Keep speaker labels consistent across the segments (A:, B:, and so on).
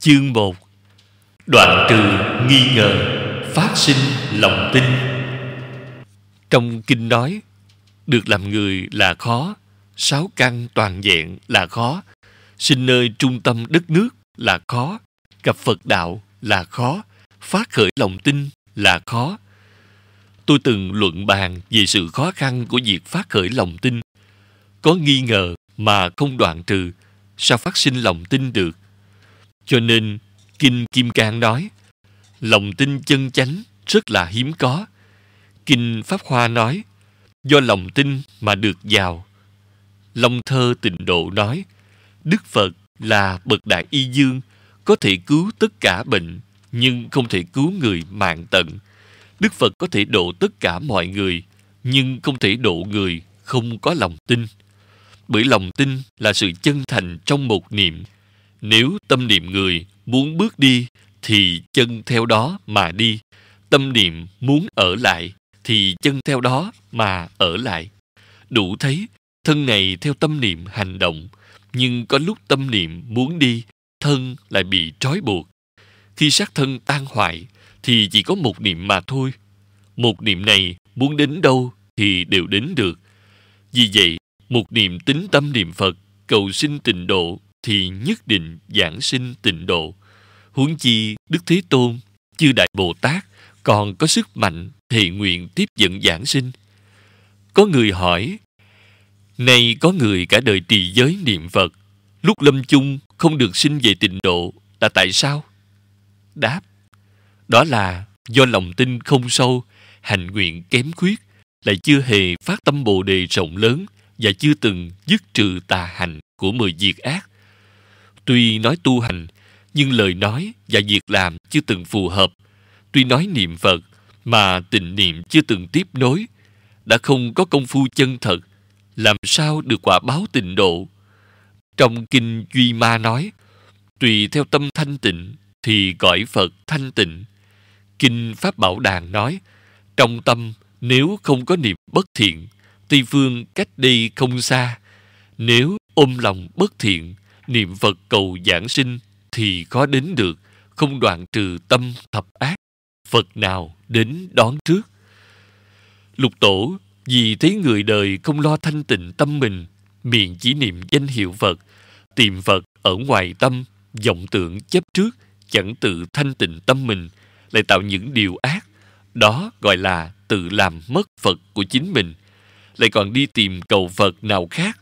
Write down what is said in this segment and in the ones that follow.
A: Chương 1 Đoạn trừ nghi ngờ Phát sinh lòng tin Trong kinh nói Được làm người là khó Sáu căn toàn vẹn là khó Sinh nơi trung tâm đất nước là khó Gặp Phật đạo là khó Phát khởi lòng tin là khó Tôi từng luận bàn về sự khó khăn của việc phát khởi lòng tin. Có nghi ngờ mà không đoạn trừ, sao phát sinh lòng tin được? Cho nên, Kinh Kim Cang nói, lòng tin chân chánh rất là hiếm có. Kinh Pháp Hoa nói, do lòng tin mà được giàu. Long thơ tịnh độ nói, Đức Phật là bậc đại y dương, có thể cứu tất cả bệnh, nhưng không thể cứu người mạng tận. Đức Phật có thể độ tất cả mọi người, nhưng không thể độ người không có lòng tin. Bởi lòng tin là sự chân thành trong một niệm, nếu tâm niệm người muốn bước đi thì chân theo đó mà đi tâm niệm muốn ở lại thì chân theo đó mà ở lại đủ thấy thân này theo tâm niệm hành động nhưng có lúc tâm niệm muốn đi thân lại bị trói buộc khi xác thân tan hoại thì chỉ có một niệm mà thôi một niệm này muốn đến đâu thì đều đến được vì vậy một niệm tính tâm niệm phật cầu sinh tịnh độ thì nhất định giảng sinh tịnh độ. Huống chi Đức Thế Tôn, chư Đại Bồ Tát còn có sức mạnh thệ nguyện tiếp dẫn giảng sinh. Có người hỏi, nay có người cả đời trì giới niệm Phật, lúc lâm chung không được sinh về tịnh độ là tại sao? Đáp, đó là do lòng tin không sâu, hành nguyện kém khuyết, lại chưa hề phát tâm bồ đề rộng lớn và chưa từng dứt trừ tà hành của mười diệt ác Tuy nói tu hành, nhưng lời nói và việc làm chưa từng phù hợp. Tuy nói niệm Phật, mà tình niệm chưa từng tiếp nối, đã không có công phu chân thật, làm sao được quả báo tịnh độ? Trong Kinh Duy Ma nói, tùy theo tâm thanh tịnh thì gọi Phật thanh tịnh. Kinh Pháp Bảo Đàn nói, trong tâm nếu không có niệm bất thiện, Tây Phương cách đi không xa. Nếu ôm lòng bất thiện, niệm Phật cầu giảng sinh thì khó đến được, không đoạn trừ tâm thập ác. Phật nào đến đón trước. Lục tổ vì thấy người đời không lo thanh tịnh tâm mình, miệng chỉ niệm danh hiệu Phật, tìm Phật ở ngoài tâm, vọng tưởng chấp trước, chẳng tự thanh tịnh tâm mình, lại tạo những điều ác. Đó gọi là tự làm mất Phật của chính mình, lại còn đi tìm cầu Phật nào khác.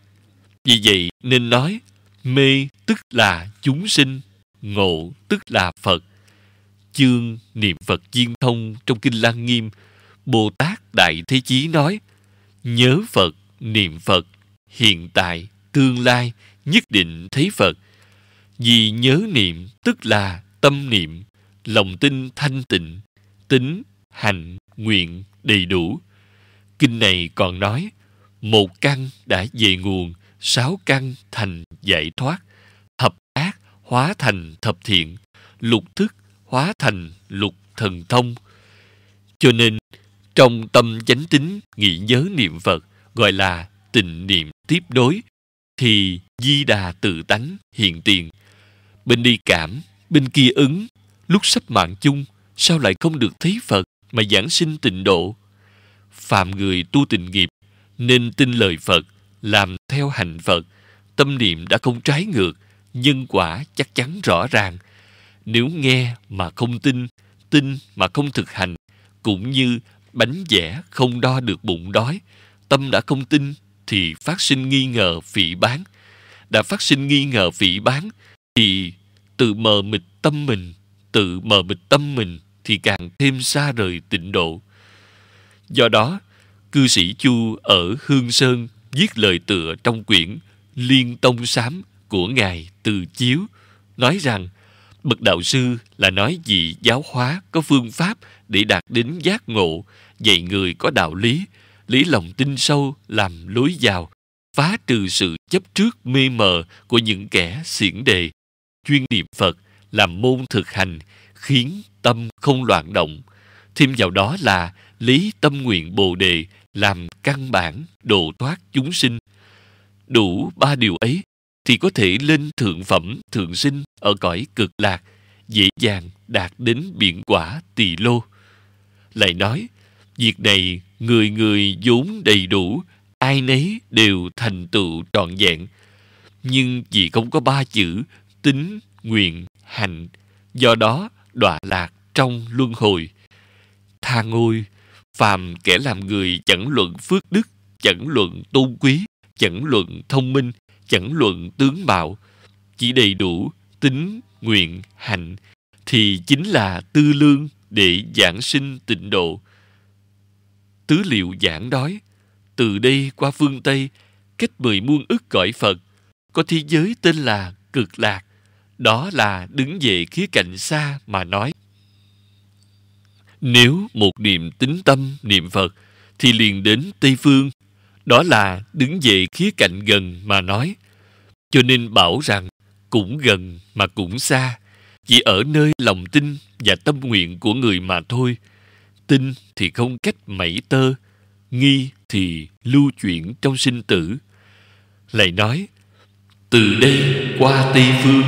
A: Vì vậy nên nói mê tức là chúng sinh ngộ tức là phật chương niệm phật viên thông trong kinh lăng nghiêm bồ tát đại thế chí nói nhớ phật niệm phật hiện tại tương lai nhất định thấy phật vì nhớ niệm tức là tâm niệm lòng tin thanh tịnh tính hành nguyện đầy đủ kinh này còn nói một căn đã về nguồn sáu căn thành giải thoát, thập ác hóa thành thập thiện, lục thức hóa thành lục thần thông. Cho nên, trong tâm chánh tính nghĩ nhớ niệm Phật gọi là tình niệm tiếp đối, thì di đà tự tánh hiện tiền. Bên đi cảm, bên kia ứng, lúc sắp mạng chung, sao lại không được thấy Phật mà giảng sinh tịnh độ? Phạm người tu tịnh nghiệp, nên tin lời Phật, làm theo hạnh Phật, tâm niệm đã không trái ngược, nhân quả chắc chắn rõ ràng. Nếu nghe mà không tin, tin mà không thực hành, cũng như bánh vẽ không đo được bụng đói, tâm đã không tin thì phát sinh nghi ngờ vị bán. Đã phát sinh nghi ngờ vị bán thì tự mờ mịt tâm mình, tự mờ mịt tâm mình thì càng thêm xa rời tịnh độ. Do đó, cư sĩ Chu ở Hương Sơn viết lời tựa trong quyển Liên Tông Sám của Ngài Từ Chiếu, nói rằng bậc đạo sư là nói gì giáo hóa có phương pháp để đạt đến giác ngộ, dạy người có đạo lý, lý lòng tin sâu làm lối vào, phá trừ sự chấp trước mê mờ của những kẻ xiển đề, chuyên niệm Phật làm môn thực hành khiến tâm không loạn động. Thêm vào đó là lý tâm nguyện Bồ đề làm căn bản, độ thoát chúng sinh. Đủ ba điều ấy thì có thể lên thượng phẩm thượng sinh ở cõi cực lạc, dễ dàng đạt đến biển quả tỳ lô. Lại nói, việc này người người vốn đầy đủ, ai nấy đều thành tựu trọn vẹn. Nhưng vì không có ba chữ tính, nguyện, hành, do đó đọa lạc trong luân hồi. Tha ngôi, phàm kẻ làm người chẳng luận phước đức chẳng luận tôn quý chẳng luận thông minh chẳng luận tướng mạo chỉ đầy đủ tính nguyện hạnh thì chính là tư lương để giảng sinh tịnh độ tứ liệu giảng nói từ đây qua phương tây cách mười muôn ức cõi phật có thế giới tên là cực lạc đó là đứng về khía cạnh xa mà nói nếu một niệm tính tâm niệm Phật thì liền đến Tây Phương, đó là đứng về khía cạnh gần mà nói. Cho nên bảo rằng cũng gần mà cũng xa, chỉ ở nơi lòng tin và tâm nguyện của người mà thôi. Tin thì không cách mảy tơ, nghi thì lưu chuyển trong sinh tử. Lại nói, từ đây qua Tây Phương,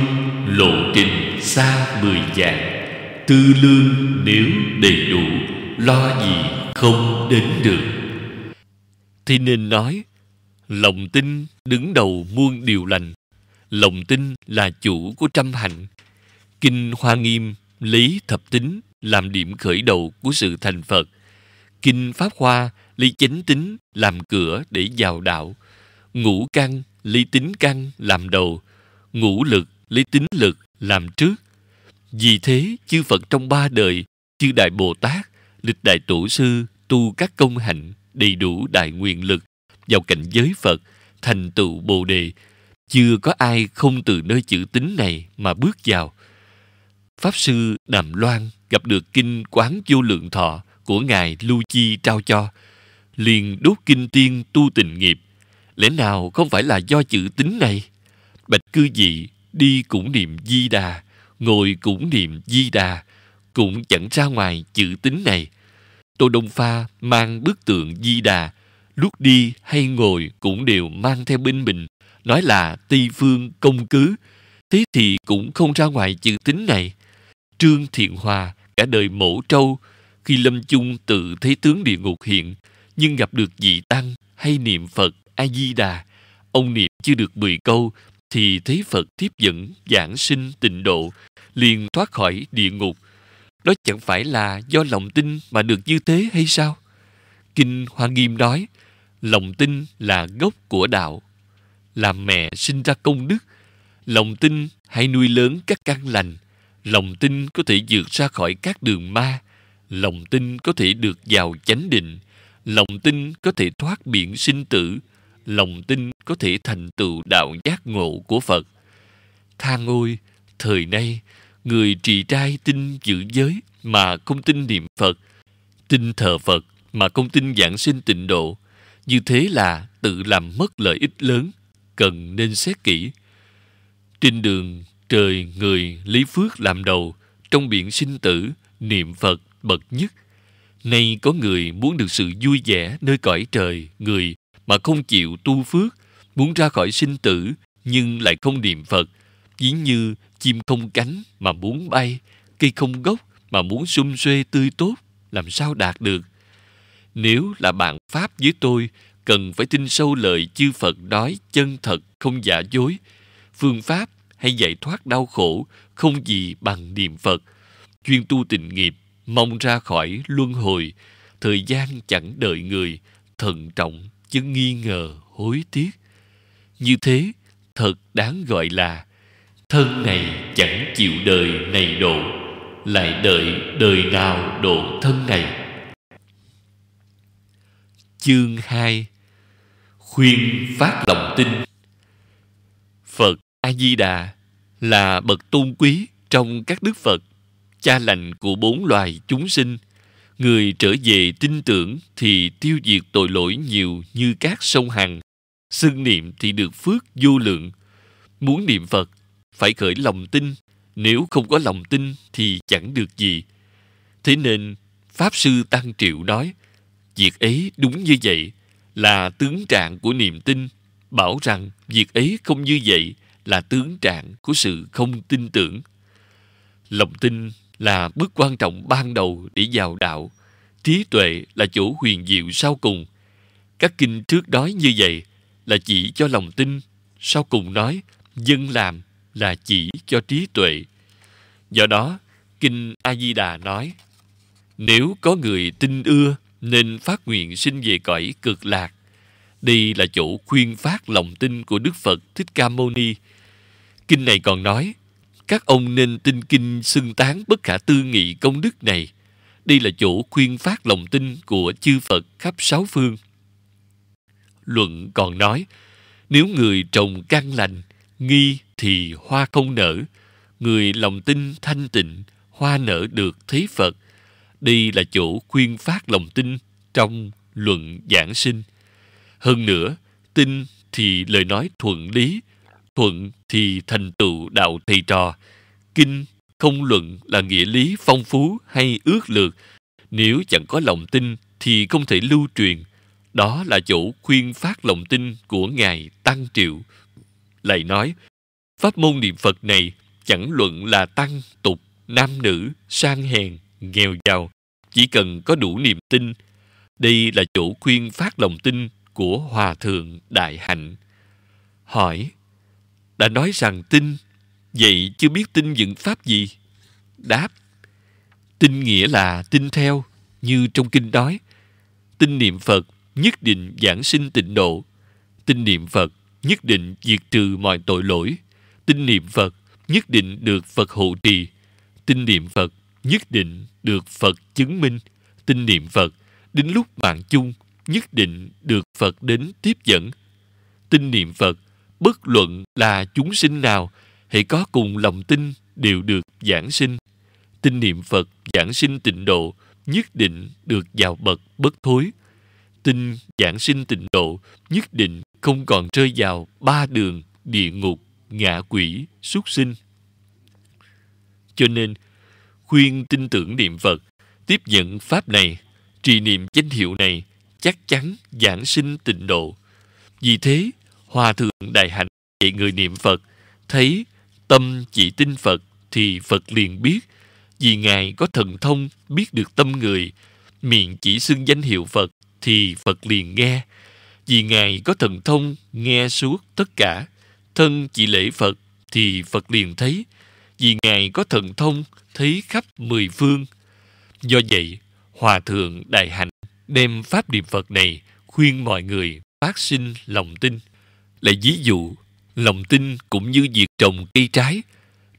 A: lộ trình xa mười dạng tư lương nếu đầy đủ lo gì không đến được thì nên nói lòng tin đứng đầu muôn điều lành lòng tin là chủ của trăm hạnh kinh hoa nghiêm lý thập tính làm điểm khởi đầu của sự thành phật kinh pháp hoa lý chánh tính làm cửa để vào đạo ngũ căn lý tính căn làm đầu ngũ lực lý tính lực làm trước vì thế, chư Phật trong ba đời, chư Đại Bồ Tát, lịch Đại Tổ Sư tu các công hạnh đầy đủ đại nguyện lực vào cảnh giới Phật, thành tựu Bồ Đề. Chưa có ai không từ nơi chữ tính này mà bước vào. Pháp Sư Đàm Loan gặp được kinh Quán Vô Lượng Thọ của Ngài lưu Chi trao cho, liền đốt kinh tiên tu tình nghiệp. Lẽ nào không phải là do chữ tính này? Bạch cư dị đi cũng niệm di đà, ngồi cũng niệm di đà cũng chẳng ra ngoài chữ tính này tô đông pha mang bức tượng di đà lúc đi hay ngồi cũng đều mang theo bên mình nói là tây phương công cứ thế thì cũng không ra ngoài chữ tính này trương thiện hòa cả đời mổ trâu khi lâm chung tự thấy tướng địa ngục hiện nhưng gặp được vị tăng hay niệm phật a di đà ông niệm chưa được 10 câu thì thấy Phật tiếp dẫn giảng sinh tịnh độ liền thoát khỏi địa ngục. Đó chẳng phải là do lòng tin mà được như thế hay sao? Kinh Hoa Nghiêm nói, lòng tin là gốc của đạo. là mẹ sinh ra công đức, lòng tin hay nuôi lớn các căn lành, lòng tin có thể vượt ra khỏi các đường ma, lòng tin có thể được vào chánh định, lòng tin có thể thoát biển sinh tử, lòng tin có thể thành tựu đạo giác ngộ của Phật. Tha ôi, thời nay, người trì trai tin giữ giới mà không tin niệm Phật, tin thờ Phật mà không tin giảng sinh tịnh độ, như thế là tự làm mất lợi ích lớn, cần nên xét kỹ. Trên đường trời người lý phước làm đầu, trong biển sinh tử niệm Phật bậc nhất. Nay có người muốn được sự vui vẻ nơi cõi trời người mà không chịu tu phước, muốn ra khỏi sinh tử nhưng lại không niệm Phật – Ví như chim không cánh mà muốn bay, cây không gốc mà muốn xum xuê tươi tốt, làm sao đạt được? Nếu là bạn Pháp với tôi, cần phải tin sâu lời chư Phật nói chân thật, không giả dối. Phương pháp hay giải thoát đau khổ không gì bằng niệm Phật. Chuyên tu tình nghiệp, mong ra khỏi luân hồi. Thời gian chẳng đợi người, thận trọng chứ nghi ngờ, hối tiếc. Như thế, thật đáng gọi là thân này chẳng chịu đời này độ lại đợi đời nào độ thân này chương 2 khuyên phát lòng tin phật a di đà là bậc tôn quý trong các đức phật cha lành của bốn loài chúng sinh người trở về tin tưởng thì tiêu diệt tội lỗi nhiều như các sông hằng xưng niệm thì được phước vô lượng muốn niệm phật phải khởi lòng tin nếu không có lòng tin thì chẳng được gì thế nên pháp sư tăng triệu nói việc ấy đúng như vậy là tướng trạng của niềm tin bảo rằng việc ấy không như vậy là tướng trạng của sự không tin tưởng lòng tin là bước quan trọng ban đầu để vào đạo trí tuệ là chỗ huyền diệu sau cùng các kinh trước nói như vậy là chỉ cho lòng tin sau cùng nói dân làm là chỉ cho trí tuệ. Do đó, Kinh A-di-đà nói, nếu có người tin ưa nên phát nguyện sinh về cõi cực lạc. Đây là chỗ khuyên phát lòng tin của Đức Phật Thích Ca Mâu Ni. Kinh này còn nói, các ông nên tin kinh xưng tán bất khả tư nghị công đức này. Đây là chỗ khuyên phát lòng tin của chư Phật khắp sáu phương. Luận còn nói, nếu người trồng căn lành, nghi thì hoa không nở người lòng tin thanh tịnh hoa nở được thế phật đây là chỗ khuyên phát lòng tin trong luận giảng sinh hơn nữa tin thì lời nói thuận lý thuận thì thành tựu đạo thầy trò kinh không luận là nghĩa lý phong phú hay ước lược nếu chẳng có lòng tin thì không thể lưu truyền đó là chỗ khuyên phát lòng tin của ngài tăng triệu lại nói Pháp môn niệm Phật này chẳng luận là tăng, tục, nam nữ, sang hèn, nghèo giàu, chỉ cần có đủ niềm tin. Đây là chỗ khuyên phát lòng tin của Hòa Thượng Đại Hạnh. Hỏi, đã nói rằng tin, vậy chưa biết tin những pháp gì? Đáp, tin nghĩa là tin theo, như trong kinh nói. Tin niệm Phật nhất định giảng sinh tịnh độ. Tin niệm Phật nhất định diệt trừ mọi tội lỗi, tin niệm Phật nhất định được Phật hộ trì, tin niệm Phật nhất định được Phật chứng minh, tin niệm Phật đến lúc mạng chung nhất định được Phật đến tiếp dẫn. Tin niệm Phật bất luận là chúng sinh nào hãy có cùng lòng tin đều được giảng sinh. Tin niệm Phật giảng sinh tịnh độ nhất định được vào bậc bất thối. Tin giảng sinh tịnh độ nhất định không còn rơi vào ba đường địa ngục ngạ quỷ, súc sinh. Cho nên, khuyên tin tưởng niệm Phật, tiếp nhận Pháp này, trì niệm danh hiệu này, chắc chắn giảng sinh tịnh độ. Vì thế, Hòa Thượng Đại Hạnh dạy người niệm Phật, thấy tâm chỉ tin Phật thì Phật liền biết, vì Ngài có thần thông biết được tâm người, miệng chỉ xưng danh hiệu Phật thì Phật liền nghe, vì Ngài có thần thông nghe suốt tất cả thân chỉ lễ Phật thì Phật liền thấy, vì Ngài có thần thông thấy khắp mười phương. Do vậy, Hòa Thượng Đại Hạnh đem Pháp Niệm Phật này khuyên mọi người phát sinh lòng tin. Lại ví dụ, lòng tin cũng như việc trồng cây trái,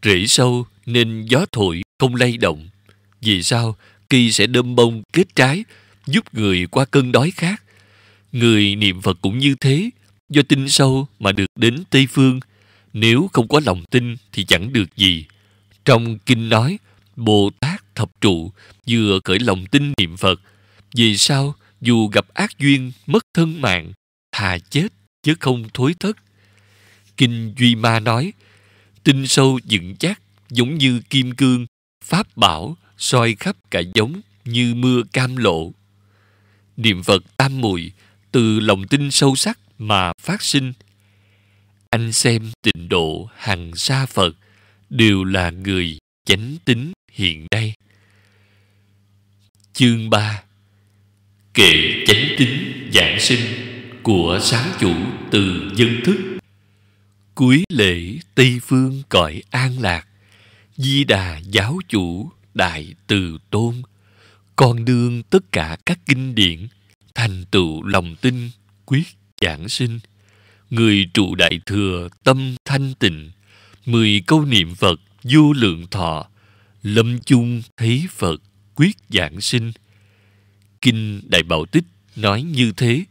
A: rễ sâu nên gió thổi không lay động. Vì sao cây sẽ đơm bông kết trái, giúp người qua cơn đói khát. Người niệm Phật cũng như thế, do tin sâu mà được đến Tây Phương. Nếu không có lòng tin thì chẳng được gì. Trong kinh nói, Bồ Tát thập trụ vừa khởi lòng tin niệm Phật. Vì sao dù gặp ác duyên mất thân mạng, thà chết chứ không thối thất. Kinh Duy Ma nói, tin sâu dựng chắc giống như kim cương, pháp bảo soi khắp cả giống như mưa cam lộ. Niệm Phật tam muội từ lòng tin sâu sắc mà phát sinh anh xem tịnh độ hằng sa phật đều là người chánh tính hiện nay chương 3 kệ chánh tính giảng sinh của sáng chủ từ dân thức cuối lễ tây phương cõi an lạc di đà giáo chủ đại từ tôn con đương tất cả các kinh điển thành tựu lòng tin quyết giảng sinh người trụ đại thừa tâm thanh tịnh mười câu niệm phật vô lượng thọ lâm chung thấy phật quyết giảng sinh kinh đại bảo tích nói như thế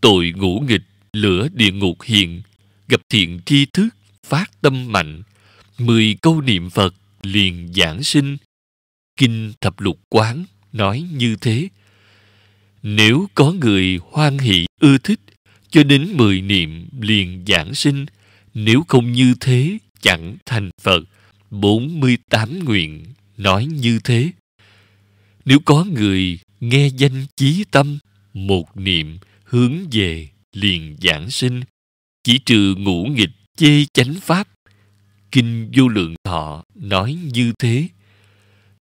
A: tội ngũ nghịch lửa địa ngục hiện gặp thiện tri thức phát tâm mạnh mười câu niệm phật liền giảng sinh kinh thập lục quán nói như thế nếu có người hoan hỷ ưa thích, cho đến mười niệm liền giảng sinh, nếu không như thế chẳng thành Phật. 48 nguyện nói như thế. Nếu có người nghe danh chí tâm, một niệm hướng về liền giảng sinh, chỉ trừ ngũ nghịch chê chánh pháp. Kinh vô lượng thọ nói như thế.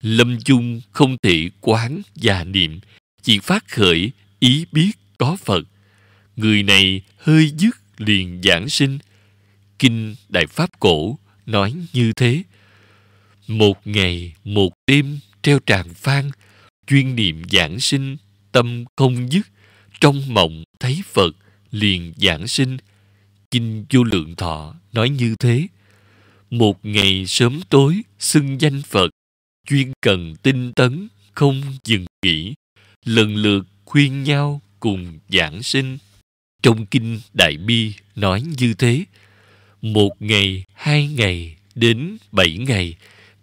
A: Lâm chung không thể quán và niệm, chỉ phát khởi ý biết có Phật. Người này hơi dứt liền giảng sinh. Kinh Đại Pháp Cổ nói như thế. Một ngày, một đêm treo tràng phan, chuyên niệm giảng sinh, tâm không dứt, trong mộng thấy Phật, liền giảng sinh. Kinh Vô Lượng Thọ nói như thế. Một ngày sớm tối, xưng danh Phật, chuyên cần tinh tấn, không dừng nghỉ lần lượt khuyên nhau cùng giảng sinh. Trong Kinh Đại Bi nói như thế, một ngày, hai ngày, đến bảy ngày,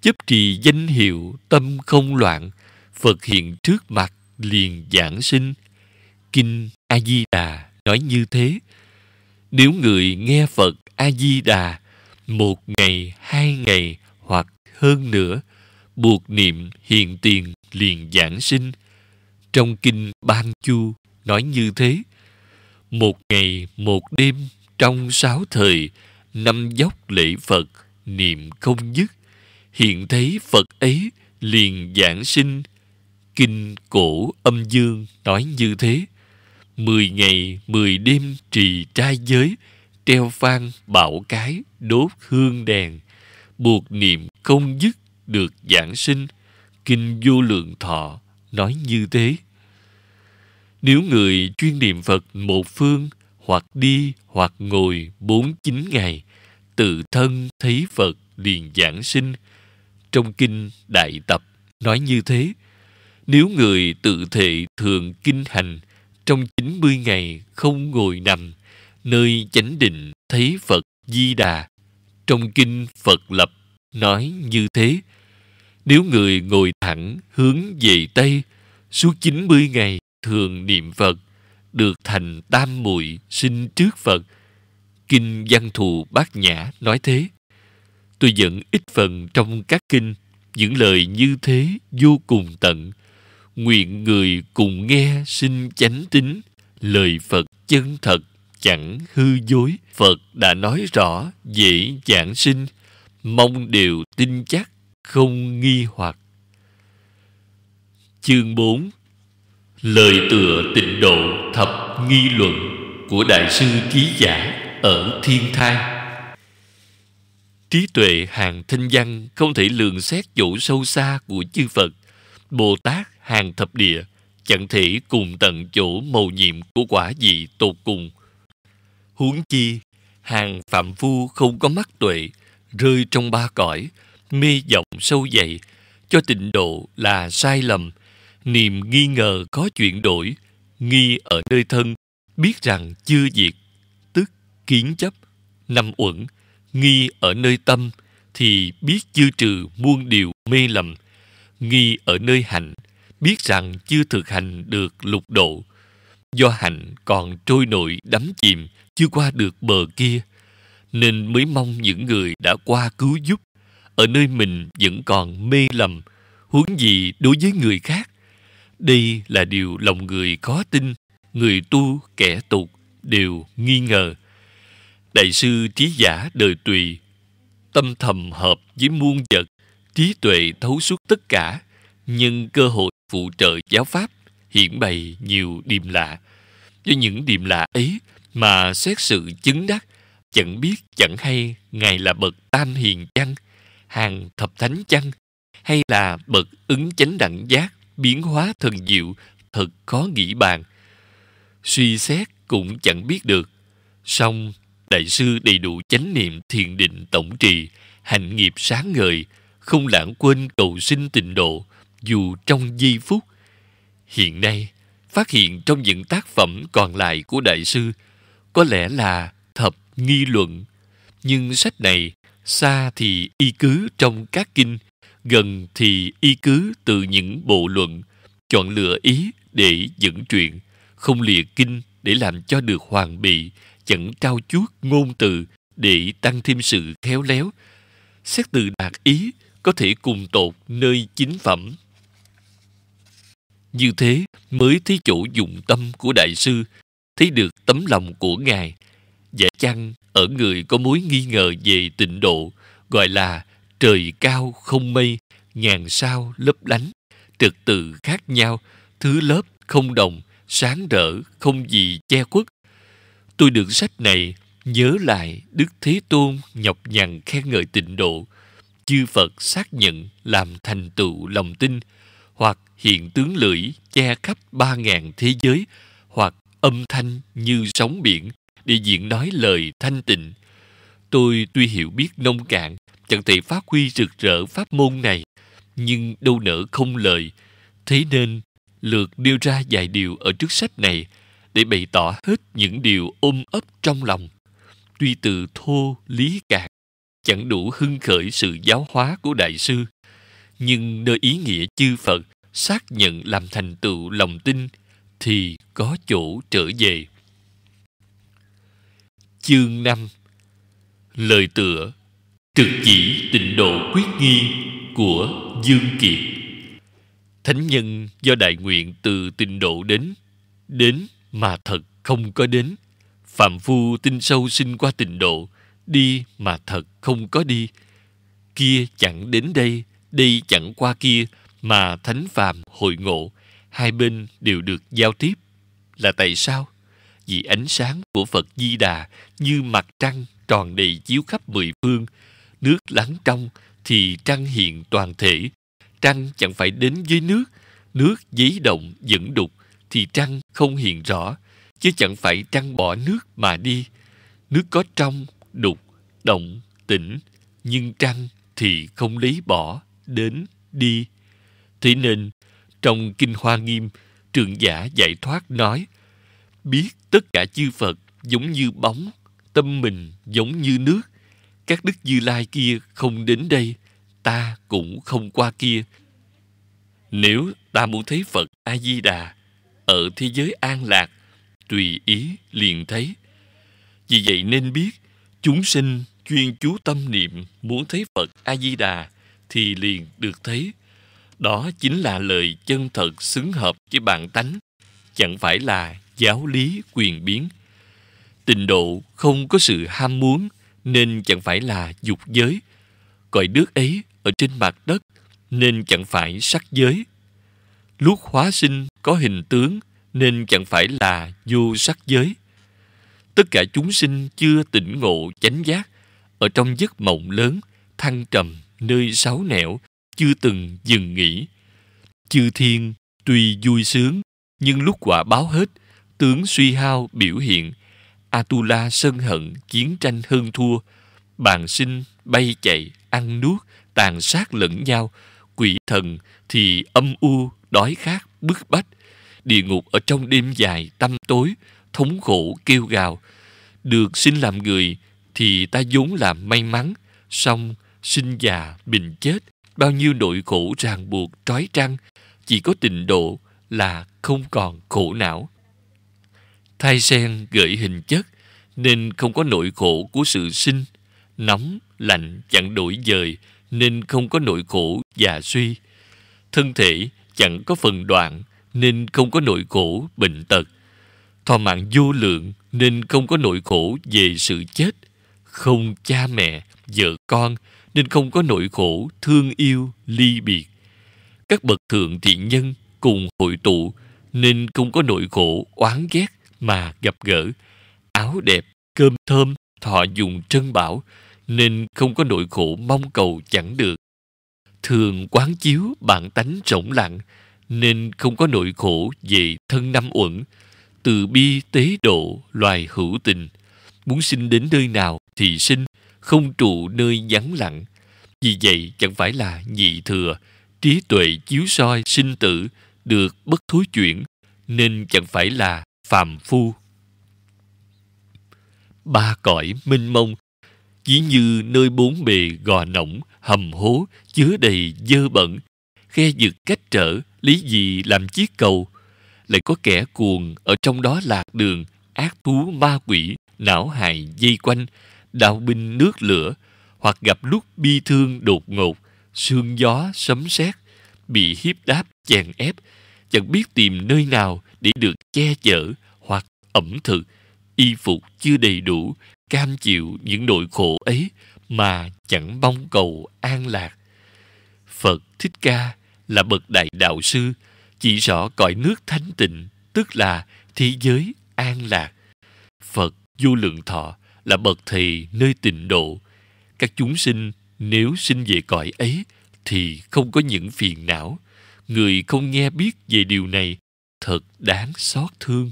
A: chấp trì danh hiệu tâm không loạn, Phật hiện trước mặt liền giảng sinh. Kinh A-di-đà nói như thế, nếu người nghe Phật A-di-đà một ngày, hai ngày hoặc hơn nữa, buộc niệm hiện tiền liền giảng sinh – trong kinh Ban Chu nói như thế. Một ngày, một đêm, trong sáu thời, năm dốc lễ Phật, niệm không dứt. Hiện thấy Phật ấy liền giảng sinh. Kinh cổ âm dương nói như thế. Mười ngày, mười đêm trì trai giới, treo phan bạo cái, đốt hương đèn. Buộc niệm không dứt được giảng sinh. Kinh vô lượng thọ nói như thế nếu người chuyên niệm Phật một phương hoặc đi hoặc ngồi bốn chín ngày, tự thân thấy Phật liền giảng sinh. Trong kinh Đại Tập nói như thế, nếu người tự thệ thường kinh hành trong 90 ngày không ngồi nằm, nơi chánh định thấy Phật Di Đà. Trong kinh Phật Lập nói như thế, nếu người ngồi thẳng hướng về Tây, suốt 90 ngày thường niệm Phật, được thành tam muội sinh trước Phật. Kinh Văn Thù Bát Nhã nói thế. Tôi dẫn ít phần trong các kinh, những lời như thế vô cùng tận. Nguyện người cùng nghe sinh chánh tính, lời Phật chân thật, chẳng hư dối. Phật đã nói rõ, dễ giảng sinh, mong đều tin chắc, không nghi hoặc. Chương 4 Lời tựa tịnh độ thập nghi luận Của Đại sư Ký Giả ở Thiên Thai Trí tuệ hàng thanh văn không thể lường xét chỗ sâu xa của chư Phật Bồ Tát hàng thập địa chẳng thể cùng tận chỗ mầu nhiệm của quả vị tột cùng huống chi hàng phạm phu không có mắt tuệ rơi trong ba cõi mê vọng sâu dày cho tịnh độ là sai lầm niềm nghi ngờ có chuyển đổi nghi ở nơi thân biết rằng chưa diệt tức kiến chấp năm uẩn nghi ở nơi tâm thì biết chưa trừ muôn điều mê lầm nghi ở nơi hành biết rằng chưa thực hành được lục độ do hành còn trôi nổi đắm chìm chưa qua được bờ kia nên mới mong những người đã qua cứu giúp ở nơi mình vẫn còn mê lầm huống gì đối với người khác đây là điều lòng người khó tin, người tu kẻ tục đều nghi ngờ. Đại sư trí giả đời tùy, tâm thầm hợp với muôn vật, trí tuệ thấu suốt tất cả, nhưng cơ hội phụ trợ giáo pháp hiển bày nhiều điềm lạ. do những điềm lạ ấy mà xét sự chứng đắc, chẳng biết chẳng hay Ngài là bậc tam hiền chăng, hàng thập thánh chăng, hay là bậc ứng chánh đẳng giác biến hóa thần diệu thật khó nghĩ bàn suy xét cũng chẳng biết được song đại sư đầy đủ chánh niệm thiền định tổng trì hạnh nghiệp sáng ngời không lãng quên cầu sinh tịnh độ dù trong giây phút hiện nay phát hiện trong những tác phẩm còn lại của đại sư có lẽ là thập nghi luận nhưng sách này xa thì y cứ trong các kinh gần thì y cứ từ những bộ luận chọn lựa ý để dẫn truyện không lìa kinh để làm cho được hoàn bị chẳng trao chuốt ngôn từ để tăng thêm sự khéo léo xét từ đạt ý có thể cùng tột nơi chính phẩm như thế mới thấy chỗ dụng tâm của đại sư thấy được tấm lòng của ngài dễ dạ chăng ở người có mối nghi ngờ về tịnh độ gọi là trời cao không mây ngàn sao lấp lánh trật tự khác nhau thứ lớp không đồng sáng rỡ không gì che khuất tôi được sách này nhớ lại đức thế tôn nhọc nhằn khen ngợi tịnh độ chư phật xác nhận làm thành tựu lòng tin hoặc hiện tướng lưỡi che khắp ba ngàn thế giới hoặc âm thanh như sóng biển để diễn nói lời thanh tịnh Tôi tuy hiểu biết nông cạn, chẳng thể phát huy rực rỡ pháp môn này, nhưng đâu nỡ không lời. Thế nên, lượt nêu ra vài điều ở trước sách này để bày tỏ hết những điều ôm ấp trong lòng. Tuy từ thô lý cạn, chẳng đủ hưng khởi sự giáo hóa của Đại sư, nhưng nơi ý nghĩa chư Phật xác nhận làm thành tựu lòng tin thì có chỗ trở về. Chương năm lời tựa trực chỉ tịnh độ quyết nghi của dương kiệt thánh nhân do đại nguyện từ tịnh độ đến đến mà thật không có đến phạm phu tin sâu sinh qua tịnh độ đi mà thật không có đi kia chẳng đến đây đây chẳng qua kia mà thánh phàm hội ngộ hai bên đều được giao tiếp là tại sao vì ánh sáng của phật di đà như mặt trăng tròn đầy chiếu khắp mười phương nước lắng trong thì trăng hiện toàn thể trăng chẳng phải đến dưới nước nước giấy động dẫn đục thì trăng không hiện rõ chứ chẳng phải trăng bỏ nước mà đi nước có trong đục động tĩnh nhưng trăng thì không lấy bỏ đến đi thế nên trong kinh hoa nghiêm trường giả giải thoát nói biết tất cả chư phật giống như bóng tâm mình giống như nước các đức như lai kia không đến đây ta cũng không qua kia nếu ta muốn thấy phật a di đà ở thế giới an lạc tùy ý liền thấy vì vậy nên biết chúng sinh chuyên chú tâm niệm muốn thấy phật a di đà thì liền được thấy đó chính là lời chân thật xứng hợp với bản tánh chẳng phải là giáo lý quyền biến tình độ không có sự ham muốn nên chẳng phải là dục giới. Cõi nước ấy ở trên mặt đất nên chẳng phải sắc giới. Lúc hóa sinh có hình tướng nên chẳng phải là vô sắc giới. Tất cả chúng sinh chưa tỉnh ngộ chánh giác ở trong giấc mộng lớn, thăng trầm nơi sáu nẻo chưa từng dừng nghỉ. Chư thiên tuy vui sướng nhưng lúc quả báo hết, tướng suy hao biểu hiện – Atula sân hận, chiến tranh hơn thua, bàn sinh bay chạy, ăn nuốt, tàn sát lẫn nhau, quỷ thần thì âm u, đói khát, bức bách, địa ngục ở trong đêm dài, tăm tối, thống khổ kêu gào. Được sinh làm người thì ta vốn là may mắn, song sinh già bình chết, bao nhiêu nỗi khổ ràng buộc trói trăng, chỉ có tịnh độ là không còn khổ não. Thai sen gợi hình chất nên không có nỗi khổ của sự sinh, nóng, lạnh chẳng đổi dời nên không có nỗi khổ già suy. Thân thể chẳng có phần đoạn nên không có nỗi khổ bệnh tật. Thọ mạng vô lượng nên không có nỗi khổ về sự chết. Không cha mẹ, vợ con nên không có nỗi khổ thương yêu ly biệt. Các bậc thượng thiện nhân cùng hội tụ nên không có nỗi khổ oán ghét mà gặp gỡ. Áo đẹp, cơm thơm, thọ dùng trân bảo, nên không có nỗi khổ mong cầu chẳng được. Thường quán chiếu bản tánh rỗng lặng, nên không có nỗi khổ về thân năm uẩn. Từ bi tế độ loài hữu tình, muốn sinh đến nơi nào thì sinh, không trụ nơi vắng lặng. Vì vậy chẳng phải là nhị thừa, trí tuệ chiếu soi sinh tử được bất thối chuyển, nên chẳng phải là phàm phu ba cõi minh mông chỉ như nơi bốn bề gò nổng hầm hố chứa đầy dơ bẩn khe vực cách trở lý gì làm chiếc cầu lại có kẻ cuồng ở trong đó lạc đường ác thú ma quỷ não hài dây quanh đào binh nước lửa hoặc gặp lúc bi thương đột ngột sương gió sấm sét bị hiếp đáp chèn ép chẳng biết tìm nơi nào để được che chở hoặc ẩm thực, y phục chưa đầy đủ, cam chịu những nỗi khổ ấy mà chẳng mong cầu an lạc. Phật Thích Ca là bậc đại đạo sư, chỉ rõ cõi nước thanh tịnh, tức là thế giới an lạc. Phật vô lượng thọ là bậc thầy nơi tịnh độ. Các chúng sinh nếu sinh về cõi ấy thì không có những phiền não. Người không nghe biết về điều này thật đáng xót thương.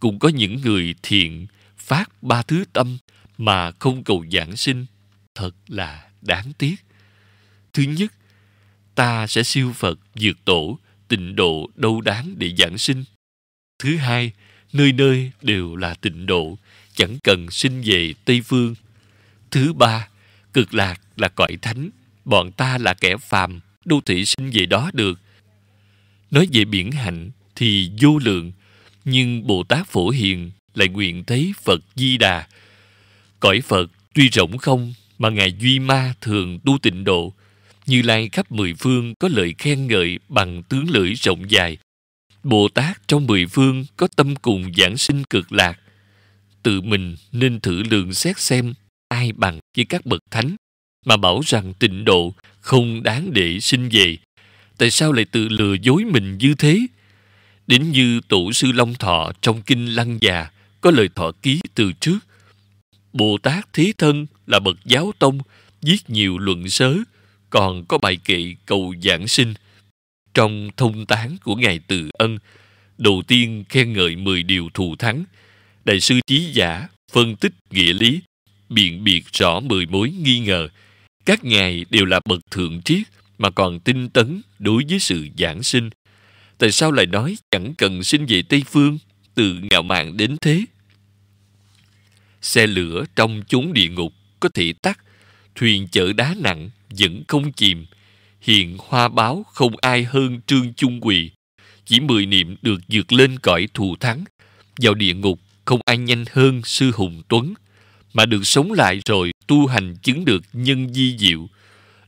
A: Cũng có những người thiện phát ba thứ tâm mà không cầu giảng sinh, thật là đáng tiếc. Thứ nhất, ta sẽ siêu Phật, diệt tổ, tịnh độ đâu đáng để giảng sinh. Thứ hai, nơi nơi đều là tịnh độ, chẳng cần sinh về Tây Phương. Thứ ba, cực lạc là cõi thánh, bọn ta là kẻ phàm, đâu thể sinh về đó được. Nói về biển hạnh, thì vô lượng, nhưng Bồ Tát Phổ Hiền lại nguyện thấy Phật Di Đà. Cõi Phật tuy rộng không mà Ngài Duy Ma thường tu tịnh độ, như Lai khắp mười phương có lời khen ngợi bằng tướng lưỡi rộng dài. Bồ Tát trong mười phương có tâm cùng giảng sinh cực lạc. Tự mình nên thử lượng xét xem ai bằng với các bậc thánh mà bảo rằng tịnh độ không đáng để sinh về. Tại sao lại tự lừa dối mình như thế? Đến như tổ sư Long Thọ trong Kinh Lăng Già có lời thọ ký từ trước. Bồ Tát Thế Thân là bậc giáo tông, viết nhiều luận sớ, còn có bài kệ cầu giảng sinh. Trong thông tán của Ngài Từ Ân, đầu tiên khen ngợi mười điều thù thắng. Đại sư trí Giả phân tích nghĩa lý, biện biệt rõ mười mối nghi ngờ. Các ngài đều là bậc thượng triết mà còn tinh tấn đối với sự giảng sinh, tại sao lại nói chẳng cần xin về Tây Phương, từ ngạo mạn đến thế? Xe lửa trong chốn địa ngục có thể tắt, thuyền chở đá nặng vẫn không chìm, hiện hoa báo không ai hơn Trương Chung Quỳ. Chỉ mười niệm được vượt lên cõi thù thắng, vào địa ngục không ai nhanh hơn sư Hùng Tuấn, mà được sống lại rồi tu hành chứng được nhân di diệu.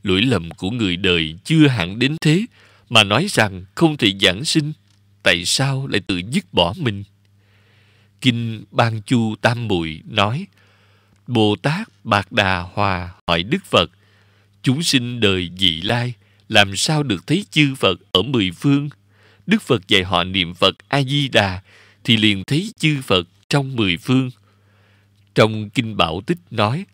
A: Lỗi lầm của người đời chưa hẳn đến thế, mà nói rằng không thể giảng sinh, tại sao lại tự dứt bỏ mình? Kinh Ban Chu Tam Muội nói, Bồ Tát Bạc Đà Hòa hỏi Đức Phật, chúng sinh đời dị lai, làm sao được thấy chư Phật ở mười phương? Đức Phật dạy họ niệm Phật A-di-đà, thì liền thấy chư Phật trong mười phương. Trong Kinh Bảo Tích nói,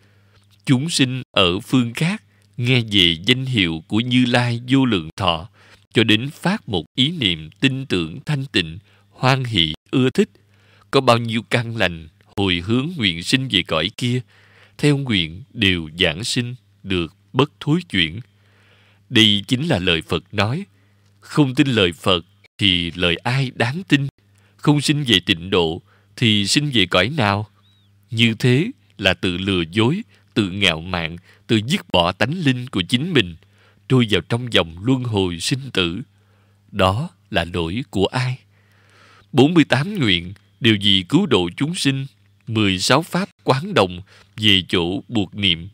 A: chúng sinh ở phương khác nghe về danh hiệu của Như Lai vô lượng thọ cho đến phát một ý niệm tin tưởng thanh tịnh, hoan hỷ, ưa thích. Có bao nhiêu căn lành, hồi hướng nguyện sinh về cõi kia, theo nguyện đều giảng sinh, được bất thối chuyển. Đây chính là lời Phật nói. Không tin lời Phật thì lời ai đáng tin? Không sinh về tịnh độ thì sinh về cõi nào? Như thế là tự lừa dối, tự ngạo mạn, tự dứt bỏ tánh linh của chính mình – trôi vào trong dòng luân hồi sinh tử. Đó là lỗi của ai? 48 nguyện đều vì cứu độ chúng sinh, 16 pháp quán đồng về chỗ buộc niệm,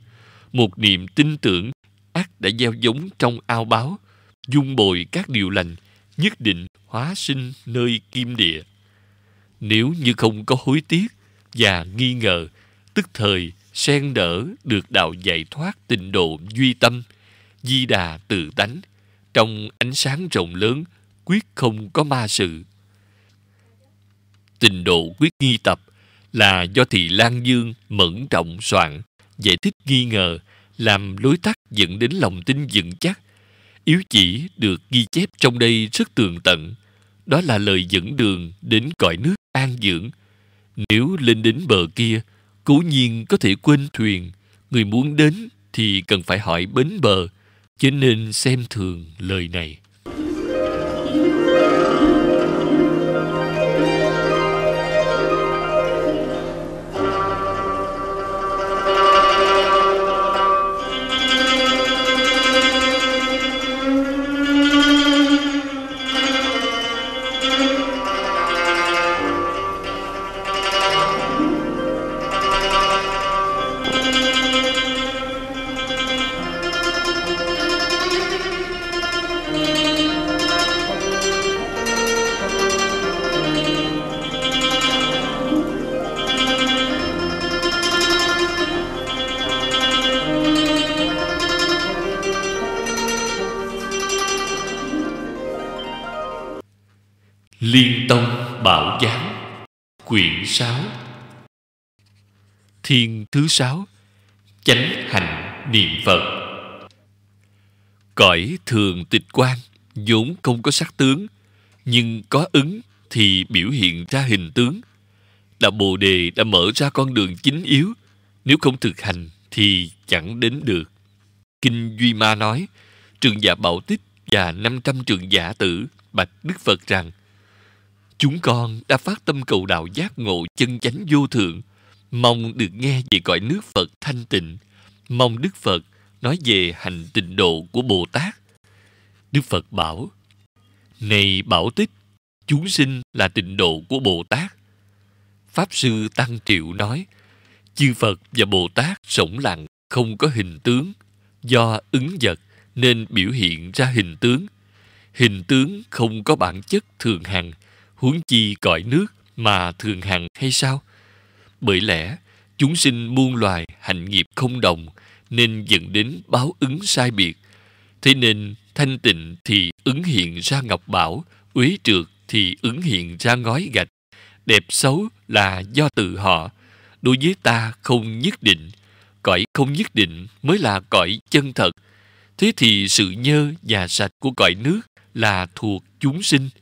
A: một niệm tin tưởng ác đã gieo giống trong ao báo, dung bồi các điều lành, nhất định hóa sinh nơi kim địa. Nếu như không có hối tiếc và nghi ngờ, tức thời sen đỡ được đạo giải thoát tình độ duy tâm – Di Đà tự tánh, trong ánh sáng rộng lớn, quyết không có ma sự. Tình độ quyết nghi tập là do Thị Lan Dương mẫn trọng soạn, giải thích nghi ngờ, làm lối tắt dẫn đến lòng tin vững chắc. Yếu chỉ được ghi chép trong đây rất tường tận. Đó là lời dẫn đường đến cõi nước an dưỡng. Nếu lên đến bờ kia, cố nhiên có thể quên thuyền. Người muốn đến thì cần phải hỏi bến bờ chớ nên xem thường lời này Tông Bảo Giám Quyển 6 Thiên thứ sáu Chánh hành niệm Phật Cõi thường tịch quan vốn không có sắc tướng nhưng có ứng thì biểu hiện ra hình tướng là bồ đề đã mở ra con đường chính yếu nếu không thực hành thì chẳng đến được kinh duy ma nói trường giả bảo tích và 500 trường giả tử bạch đức phật rằng Chúng con đã phát tâm cầu đạo giác ngộ chân chánh vô thượng, mong được nghe về cõi nước Phật thanh tịnh, mong Đức Phật nói về hành tịnh độ của Bồ Tát. Đức Phật bảo, Này Bảo Tích, chúng sinh là tịnh độ của Bồ Tát. Pháp Sư Tăng Triệu nói, Chư Phật và Bồ Tát sống lặng, không có hình tướng, do ứng vật nên biểu hiện ra hình tướng. Hình tướng không có bản chất thường hằng, huống chi cõi nước mà thường hằng hay sao? Bởi lẽ, chúng sinh muôn loài hạnh nghiệp không đồng nên dẫn đến báo ứng sai biệt. Thế nên thanh tịnh thì ứng hiện ra ngọc bảo, uế trượt thì ứng hiện ra ngói gạch. Đẹp xấu là do tự họ, đối với ta không nhất định. Cõi không nhất định mới là cõi chân thật. Thế thì sự nhơ và sạch của cõi nước là thuộc chúng sinh –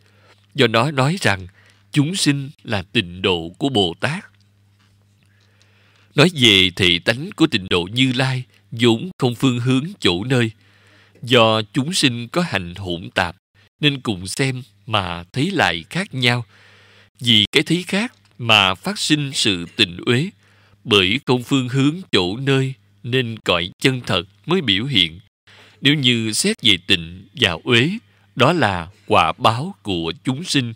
A: do nó nói rằng chúng sinh là tình độ của Bồ Tát. Nói về thị tánh của tình độ Như Lai vốn không phương hướng chỗ nơi. Do chúng sinh có hành hỗn tạp nên cùng xem mà thấy lại khác nhau. Vì cái thấy khác mà phát sinh sự tình uế bởi không phương hướng chỗ nơi nên gọi chân thật mới biểu hiện. Nếu như xét về tịnh và uế đó là quả báo của chúng sinh.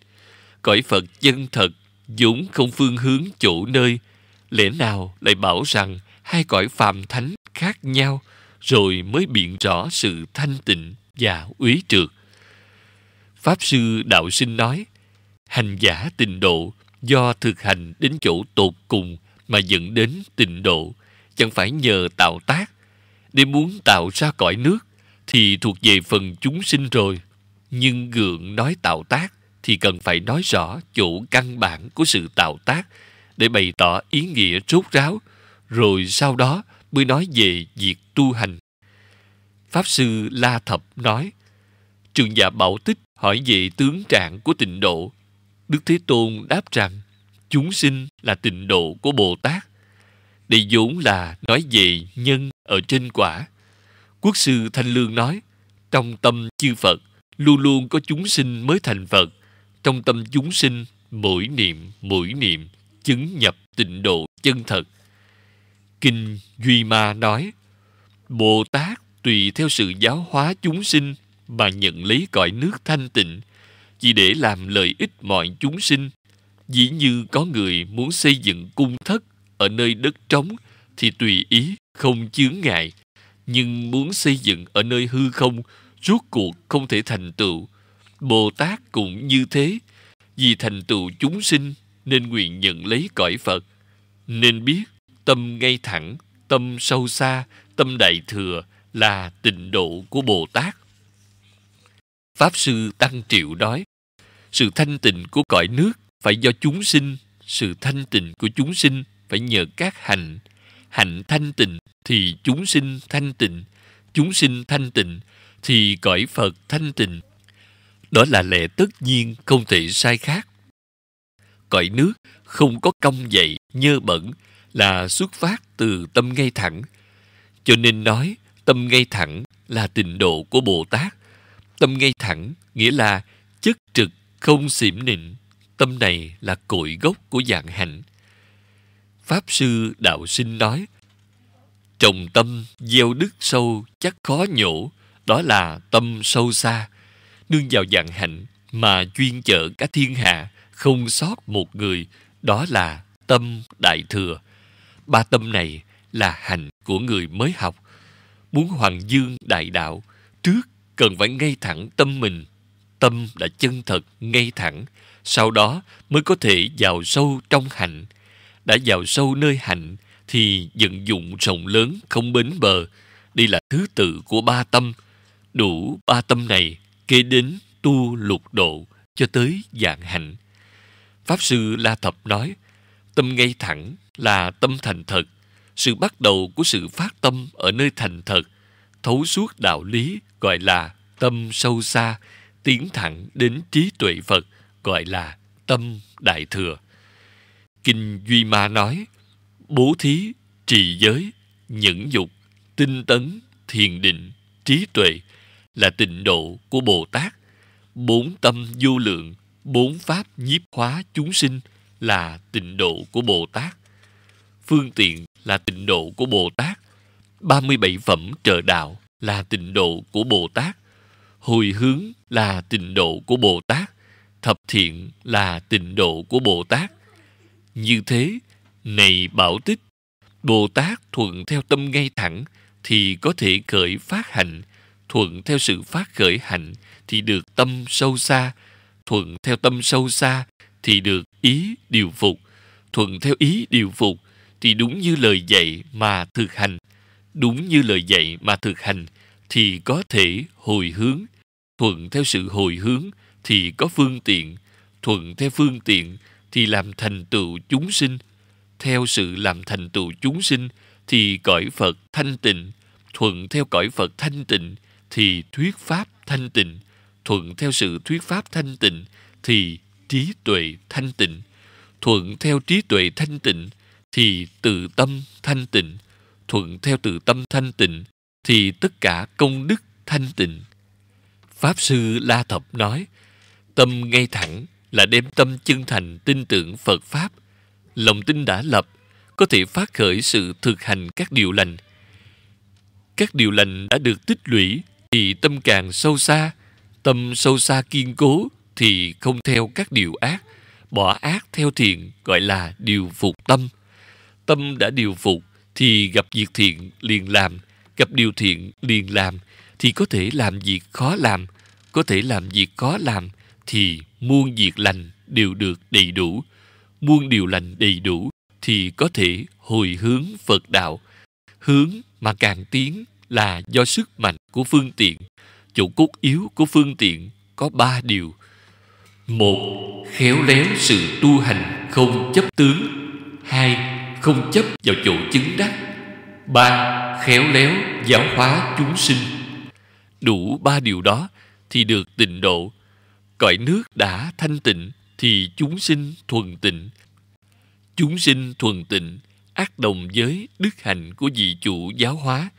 A: Cõi Phật chân thật, vốn không phương hướng chỗ nơi. Lẽ nào lại bảo rằng hai cõi phàm thánh khác nhau rồi mới biện rõ sự thanh tịnh và uế trượt. Pháp sư Đạo Sinh nói, hành giả tịnh độ do thực hành đến chỗ tột cùng mà dẫn đến tịnh độ, chẳng phải nhờ tạo tác. Để muốn tạo ra cõi nước thì thuộc về phần chúng sinh rồi nhưng gượng nói tạo tác thì cần phải nói rõ chủ căn bản của sự tạo tác để bày tỏ ý nghĩa rốt ráo, rồi sau đó mới nói về việc tu hành. Pháp sư La Thập nói, trường giả Bảo Tích hỏi về tướng trạng của tịnh độ. Đức Thế Tôn đáp rằng, chúng sinh là tịnh độ của Bồ Tát. Đây vốn là nói về nhân ở trên quả. Quốc sư Thanh Lương nói, trong tâm chư Phật luôn luôn có chúng sinh mới thành Phật. Trong tâm chúng sinh, mỗi niệm, mỗi niệm, chứng nhập tịnh độ chân thật. Kinh Duy Ma nói, Bồ Tát tùy theo sự giáo hóa chúng sinh mà nhận lấy cõi nước thanh tịnh, chỉ để làm lợi ích mọi chúng sinh. Dĩ như có người muốn xây dựng cung thất ở nơi đất trống thì tùy ý, không chướng ngại. Nhưng muốn xây dựng ở nơi hư không rốt cuộc không thể thành tựu. Bồ Tát cũng như thế, vì thành tựu chúng sinh nên nguyện nhận lấy cõi Phật. Nên biết tâm ngay thẳng, tâm sâu xa, tâm đại thừa là tịnh độ của Bồ Tát. Pháp sư Tăng Triệu nói, sự thanh tịnh của cõi nước phải do chúng sinh, sự thanh tịnh của chúng sinh phải nhờ các hạnh. Hạnh thanh tịnh thì chúng sinh thanh tịnh, chúng sinh thanh tịnh thì cõi Phật thanh tịnh. Đó là lẽ tất nhiên không thể sai khác. Cõi nước không có công dậy, nhơ bẩn là xuất phát từ tâm ngay thẳng. Cho nên nói tâm ngay thẳng là tịnh độ của Bồ Tát. Tâm ngay thẳng nghĩa là chất trực không xỉm nịnh. Tâm này là cội gốc của dạng hạnh. Pháp sư Đạo Sinh nói, Trồng tâm gieo đức sâu chắc khó nhổ, đó là tâm sâu xa nương vào dạng hạnh mà chuyên chở cả thiên hạ không sót một người đó là tâm đại thừa ba tâm này là hành của người mới học muốn hoàng dương đại đạo trước cần phải ngay thẳng tâm mình tâm đã chân thật ngay thẳng sau đó mới có thể vào sâu trong hạnh đã vào sâu nơi hạnh thì vận dụng rộng lớn không bến bờ đây là thứ tự của ba tâm đủ ba tâm này kế đến tu lục độ cho tới dạng hạnh pháp sư la thập nói tâm ngay thẳng là tâm thành thật sự bắt đầu của sự phát tâm ở nơi thành thật thấu suốt đạo lý gọi là tâm sâu xa tiến thẳng đến trí tuệ phật gọi là tâm đại thừa kinh duy ma nói bố thí trì giới nhẫn dục tinh tấn thiền định trí tuệ là tịnh độ của Bồ Tát. Bốn tâm vô lượng, bốn pháp nhiếp hóa chúng sinh là tịnh độ của Bồ Tát. Phương tiện là tịnh độ của Bồ Tát. 37 phẩm trợ đạo là tịnh độ của Bồ Tát. Hồi hướng là tịnh độ của Bồ Tát. Thập thiện là tịnh độ của Bồ Tát. Như thế, này bảo tích, Bồ Tát thuận theo tâm ngay thẳng thì có thể khởi phát hành thuận theo sự phát khởi hạnh thì được tâm sâu xa thuận theo tâm sâu xa thì được ý điều phục thuận theo ý điều phục thì đúng như lời dạy mà thực hành đúng như lời dạy mà thực hành thì có thể hồi hướng thuận theo sự hồi hướng thì có phương tiện thuận theo phương tiện thì làm thành tựu chúng sinh theo sự làm thành tựu chúng sinh thì cõi phật thanh tịnh thuận theo cõi phật thanh tịnh thì thuyết pháp thanh tịnh thuận theo sự thuyết pháp thanh tịnh thì trí tuệ thanh tịnh thuận theo trí tuệ thanh tịnh thì tự tâm thanh tịnh thuận theo tự tâm thanh tịnh thì tất cả công đức thanh tịnh pháp sư la thập nói tâm ngay thẳng là đem tâm chân thành tin tưởng phật pháp lòng tin đã lập có thể phát khởi sự thực hành các điều lành các điều lành đã được tích lũy thì tâm càng sâu xa, tâm sâu xa kiên cố thì không theo các điều ác, bỏ ác theo thiện gọi là điều phục tâm. Tâm đã điều phục thì gặp việc thiện liền làm, gặp điều thiện liền làm thì có thể làm việc khó làm, có thể làm việc khó làm thì muôn việc lành đều được đầy đủ, muôn điều lành đầy đủ thì có thể hồi hướng Phật đạo, hướng mà càng tiến là do sức mạnh của phương tiện chỗ cốt yếu của phương tiện có ba điều một khéo léo sự tu hành không chấp tướng hai không chấp vào chỗ chứng đắc ba khéo léo giáo hóa chúng sinh đủ ba điều đó thì được tịnh độ cõi nước đã thanh tịnh thì chúng sinh thuần tịnh chúng sinh thuần tịnh ác đồng với đức hạnh của vị chủ giáo hóa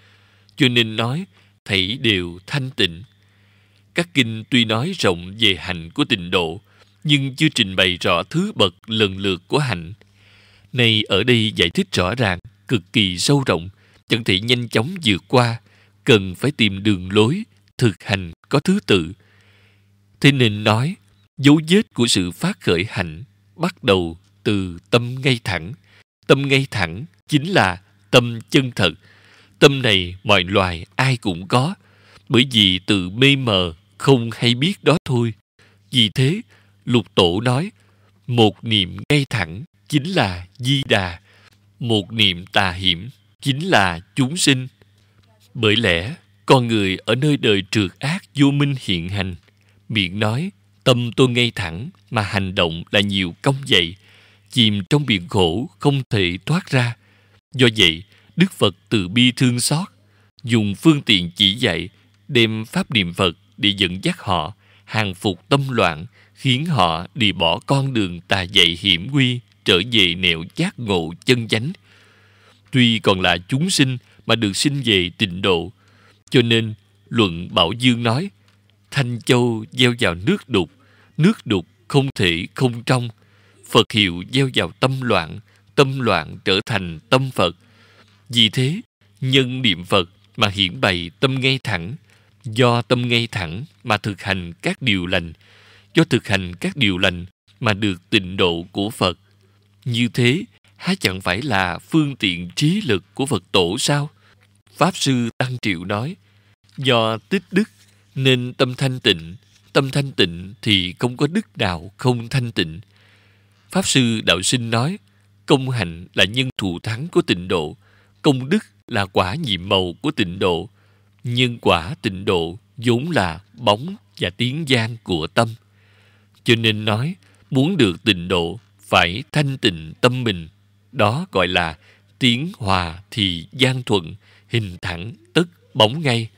A: cho nên nói thảy đều thanh tịnh. Các kinh tuy nói rộng về hạnh của tịnh độ, nhưng chưa trình bày rõ thứ bậc lần lượt của hạnh. Nay ở đây giải thích rõ ràng, cực kỳ sâu rộng, chẳng thể nhanh chóng vượt qua, cần phải tìm đường lối, thực hành có thứ tự. Thế nên nói, dấu vết của sự phát khởi hạnh bắt đầu từ tâm ngay thẳng. Tâm ngay thẳng chính là tâm chân thật, Tâm này mọi loài ai cũng có, bởi vì tự mê mờ không hay biết đó thôi. Vì thế, Lục Tổ nói, một niệm ngay thẳng chính là Di Đà, một niệm tà hiểm chính là chúng sinh. Bởi lẽ, con người ở nơi đời trượt ác vô minh hiện hành, miệng nói tâm tôi ngay thẳng mà hành động là nhiều công dậy, chìm trong biển khổ không thể thoát ra. Do vậy, Đức Phật từ bi thương xót, dùng phương tiện chỉ dạy, đem pháp niệm Phật để dẫn dắt họ, hàng phục tâm loạn, khiến họ đi bỏ con đường tà dạy hiểm nguy, trở về nẻo giác ngộ chân chánh. Tuy còn là chúng sinh mà được sinh về tịnh độ, cho nên luận Bảo Dương nói, Thanh Châu gieo vào nước đục, nước đục không thể không trong. Phật hiệu gieo vào tâm loạn, tâm loạn trở thành tâm Phật – vì thế, nhân niệm Phật mà hiển bày tâm ngay thẳng, do tâm ngay thẳng mà thực hành các điều lành, do thực hành các điều lành mà được tịnh độ của Phật. Như thế, há chẳng phải là phương tiện trí lực của Phật tổ sao? Pháp sư Tăng Triệu nói, do tích đức nên tâm thanh tịnh, tâm thanh tịnh thì không có đức nào không thanh tịnh. Pháp sư Đạo Sinh nói, công hạnh là nhân thù thắng của tịnh độ, Công đức là quả nhiệm màu của tịnh độ, nhưng quả tịnh độ vốn là bóng và tiếng gian của tâm. Cho nên nói, muốn được tịnh độ phải thanh tịnh tâm mình. Đó gọi là tiếng hòa thì gian thuận, hình thẳng tức bóng ngay.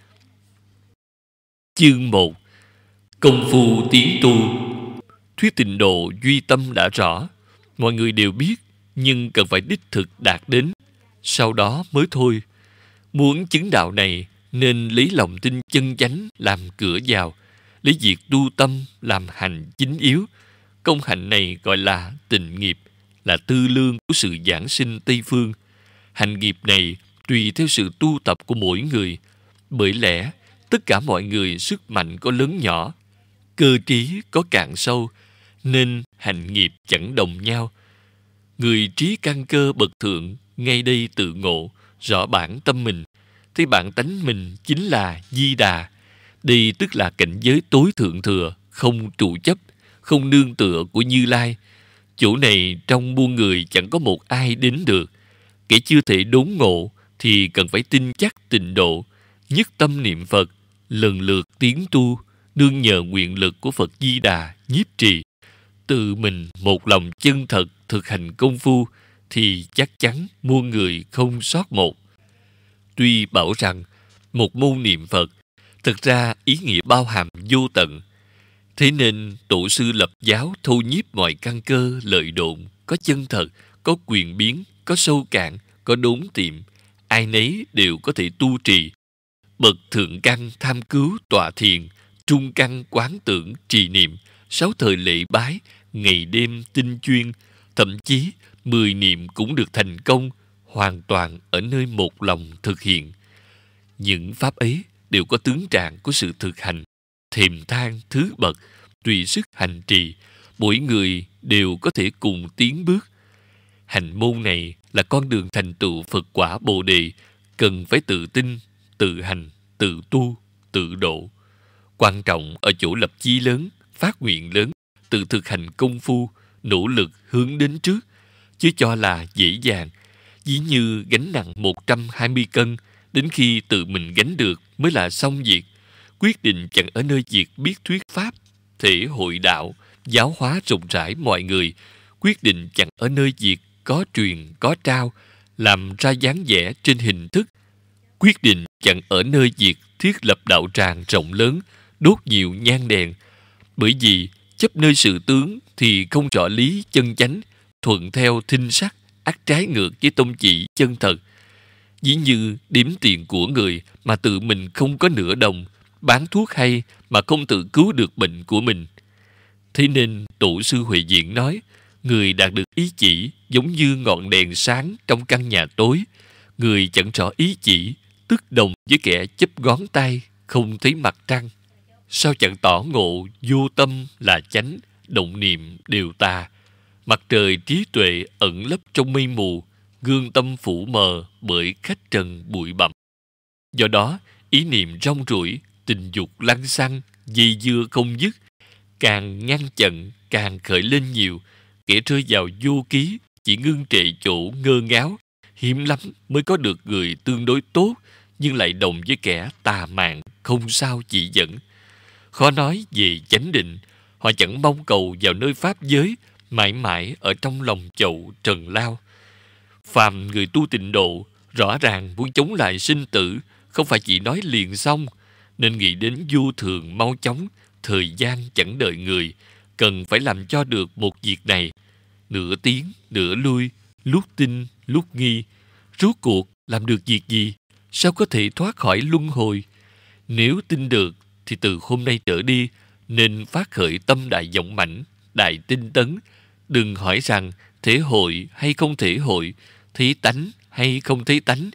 A: Chương một Công phu tiến tu Thuyết tịnh độ duy tâm đã rõ, mọi người đều biết, nhưng cần phải đích thực đạt đến sau đó mới thôi. Muốn chứng đạo này nên lấy lòng tin chân chánh làm cửa vào, lấy việc tu tâm làm hành chính yếu. Công hạnh này gọi là tình nghiệp, là tư lương của sự giảng sinh Tây Phương. Hành nghiệp này tùy theo sự tu tập của mỗi người. Bởi lẽ, tất cả mọi người sức mạnh có lớn nhỏ, cơ trí có cạn sâu, nên hành nghiệp chẳng đồng nhau. Người trí căn cơ bậc thượng ngay đây tự ngộ, rõ bản tâm mình, thì bản tánh mình chính là Di Đà. đi tức là cảnh giới tối thượng thừa, không trụ chấp, không nương tựa của Như Lai. Chỗ này trong buôn người chẳng có một ai đến được. Kẻ chưa thể đốn ngộ thì cần phải tin chắc tịnh độ, nhất tâm niệm Phật, lần lượt tiến tu, đương nhờ nguyện lực của Phật Di Đà nhiếp trì. Tự mình một lòng chân thật thực hành công phu, thì chắc chắn muôn người không sót một. Tuy bảo rằng một môn niệm Phật thực ra ý nghĩa bao hàm vô tận. Thế nên tổ sư lập giáo thu nhiếp mọi căn cơ lợi độn, có chân thật, có quyền biến, có sâu cạn, có đốn tiệm, ai nấy đều có thể tu trì. Bậc thượng căn tham cứu tọa thiền, trung căn quán tưởng trì niệm, sáu thời lễ bái, ngày đêm tinh chuyên, thậm chí mười niệm cũng được thành công hoàn toàn ở nơi một lòng thực hiện. Những pháp ấy đều có tướng trạng của sự thực hành, thềm thang thứ bậc, tùy sức hành trì, mỗi người đều có thể cùng tiến bước. Hành môn này là con đường thành tựu Phật quả Bồ đề, cần phải tự tin, tự hành, tự tu, tự độ. Quan trọng ở chỗ lập chí lớn, phát nguyện lớn, tự thực hành công phu, nỗ lực hướng đến trước, chứ cho là dễ dàng, dĩ như gánh nặng 120 cân, đến khi tự mình gánh được mới là xong việc. Quyết định chẳng ở nơi việc biết thuyết pháp, thể hội đạo, giáo hóa rộng rãi mọi người, quyết định chẳng ở nơi việc có truyền, có trao, làm ra dáng vẻ trên hình thức, quyết định chẳng ở nơi việc thiết lập đạo tràng rộng lớn, đốt nhiều nhang đèn, bởi vì chấp nơi sự tướng thì không rõ lý chân chánh thuận theo thinh sắc ác trái ngược với tông chỉ chân thật dĩ như điểm tiền của người mà tự mình không có nửa đồng bán thuốc hay mà không tự cứu được bệnh của mình thế nên tổ sư huệ diện nói người đạt được ý chỉ giống như ngọn đèn sáng trong căn nhà tối người chẳng rõ ý chỉ tức đồng với kẻ chấp gón tay không thấy mặt trăng sao chẳng tỏ ngộ vô tâm là chánh động niệm đều tà mặt trời trí tuệ ẩn lấp trong mây mù gương tâm phủ mờ bởi khách trần bụi bặm do đó ý niệm rong ruổi tình dục lăng xăng dây dưa không dứt càng ngăn chặn càng khởi lên nhiều kẻ rơi vào vô ký chỉ ngưng trệ chỗ ngơ ngáo hiếm lắm mới có được người tương đối tốt nhưng lại đồng với kẻ tà mạng không sao chỉ dẫn khó nói về chánh định họ chẳng mong cầu vào nơi pháp giới mãi mãi ở trong lòng chậu trần lao. Phàm người tu tịnh độ, rõ ràng muốn chống lại sinh tử, không phải chỉ nói liền xong, nên nghĩ đến du thường mau chóng, thời gian chẳng đợi người, cần phải làm cho được một việc này. Nửa tiếng, nửa lui, lúc tin, lúc nghi, rốt cuộc làm được việc gì? Sao có thể thoát khỏi luân hồi? Nếu tin được, thì từ hôm nay trở đi, nên phát khởi tâm đại vọng mạnh đại tinh tấn, Đừng hỏi rằng thể hội hay không thể hội, thấy tánh hay không thấy tánh.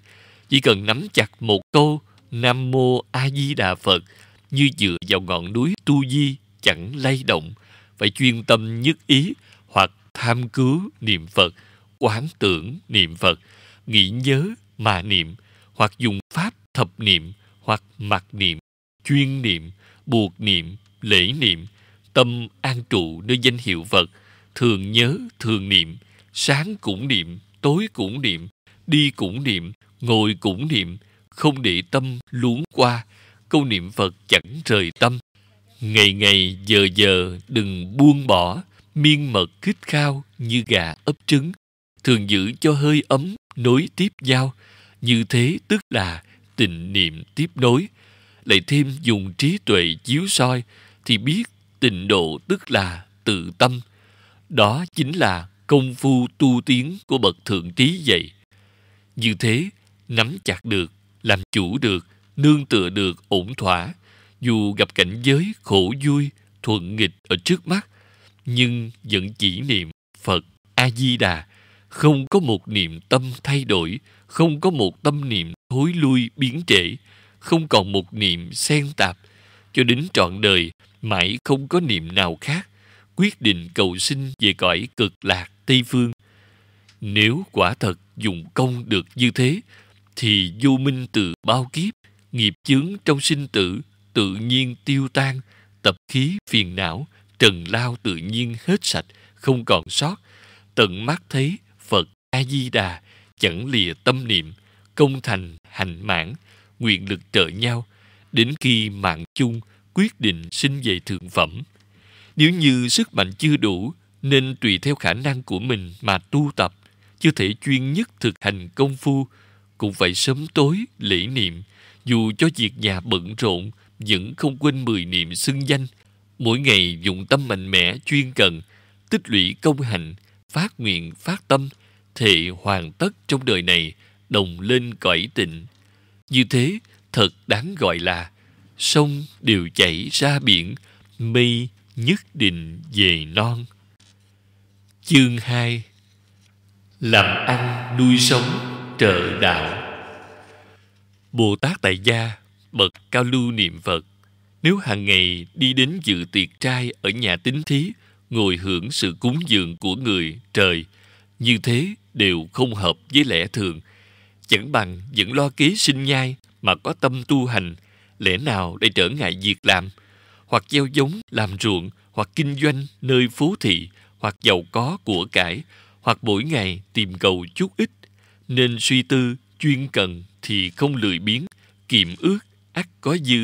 A: Chỉ cần nắm chặt một câu Nam Mô A Di Đà Phật như dựa vào ngọn núi Tu Di chẳng lay động, phải chuyên tâm nhất ý hoặc tham cứu niệm Phật, quán tưởng niệm Phật, nghĩ nhớ mà niệm, hoặc dùng pháp thập niệm, hoặc mặc niệm, chuyên niệm, buộc niệm, lễ niệm, tâm an trụ nơi danh hiệu Phật – thường nhớ, thường niệm, sáng cũng niệm, tối cũng niệm, đi cũng niệm, ngồi cũng niệm, không để tâm luống qua, câu niệm Phật chẳng rời tâm. Ngày ngày giờ giờ đừng buông bỏ, miên mật khích khao như gà ấp trứng, thường giữ cho hơi ấm nối tiếp nhau, như thế tức là tình niệm tiếp nối. Lại thêm dùng trí tuệ chiếu soi thì biết tình độ tức là tự tâm, đó chính là công phu tu tiến của bậc thượng trí vậy. Như thế, nắm chặt được, làm chủ được, nương tựa được ổn thỏa, dù gặp cảnh giới khổ vui, thuận nghịch ở trước mắt, nhưng vẫn chỉ niệm Phật A-di-đà, không có một niệm tâm thay đổi, không có một tâm niệm thối lui biến trễ, không còn một niệm xen tạp, cho đến trọn đời mãi không có niệm nào khác quyết định cầu sinh về cõi cực lạc Tây Phương. Nếu quả thật dùng công được như thế, thì vô minh từ bao kiếp, nghiệp chướng trong sinh tử tự nhiên tiêu tan, tập khí phiền não, trần lao tự nhiên hết sạch, không còn sót. Tận mắt thấy Phật A-di-đà chẳng lìa tâm niệm, công thành, hành mãn, nguyện lực trợ nhau, đến khi mạng chung quyết định sinh về thượng phẩm – nếu như sức mạnh chưa đủ, nên tùy theo khả năng của mình mà tu tập, chưa thể chuyên nhất thực hành công phu, cũng phải sớm tối lễ niệm, dù cho việc nhà bận rộn vẫn không quên mười niệm xưng danh, mỗi ngày dùng tâm mạnh mẽ chuyên cần, tích lũy công hạnh, phát nguyện phát tâm, thệ hoàn tất trong đời này, đồng lên cõi tịnh. Như thế, thật đáng gọi là sông đều chảy ra biển, mây nhất định về non chương 2 làm ăn nuôi sống trợ đạo bồ tát tại gia bậc cao lưu niệm phật nếu hàng ngày đi đến dự tiệc trai ở nhà tín thí ngồi hưởng sự cúng dường của người trời như thế đều không hợp với lẽ thường chẳng bằng vẫn lo kế sinh nhai mà có tâm tu hành lẽ nào để trở ngại việc làm hoặc gieo giống làm ruộng hoặc kinh doanh nơi phú thị hoặc giàu có của cải hoặc mỗi ngày tìm cầu chút ít nên suy tư chuyên cần thì không lười biếng kiệm ước ắt có dư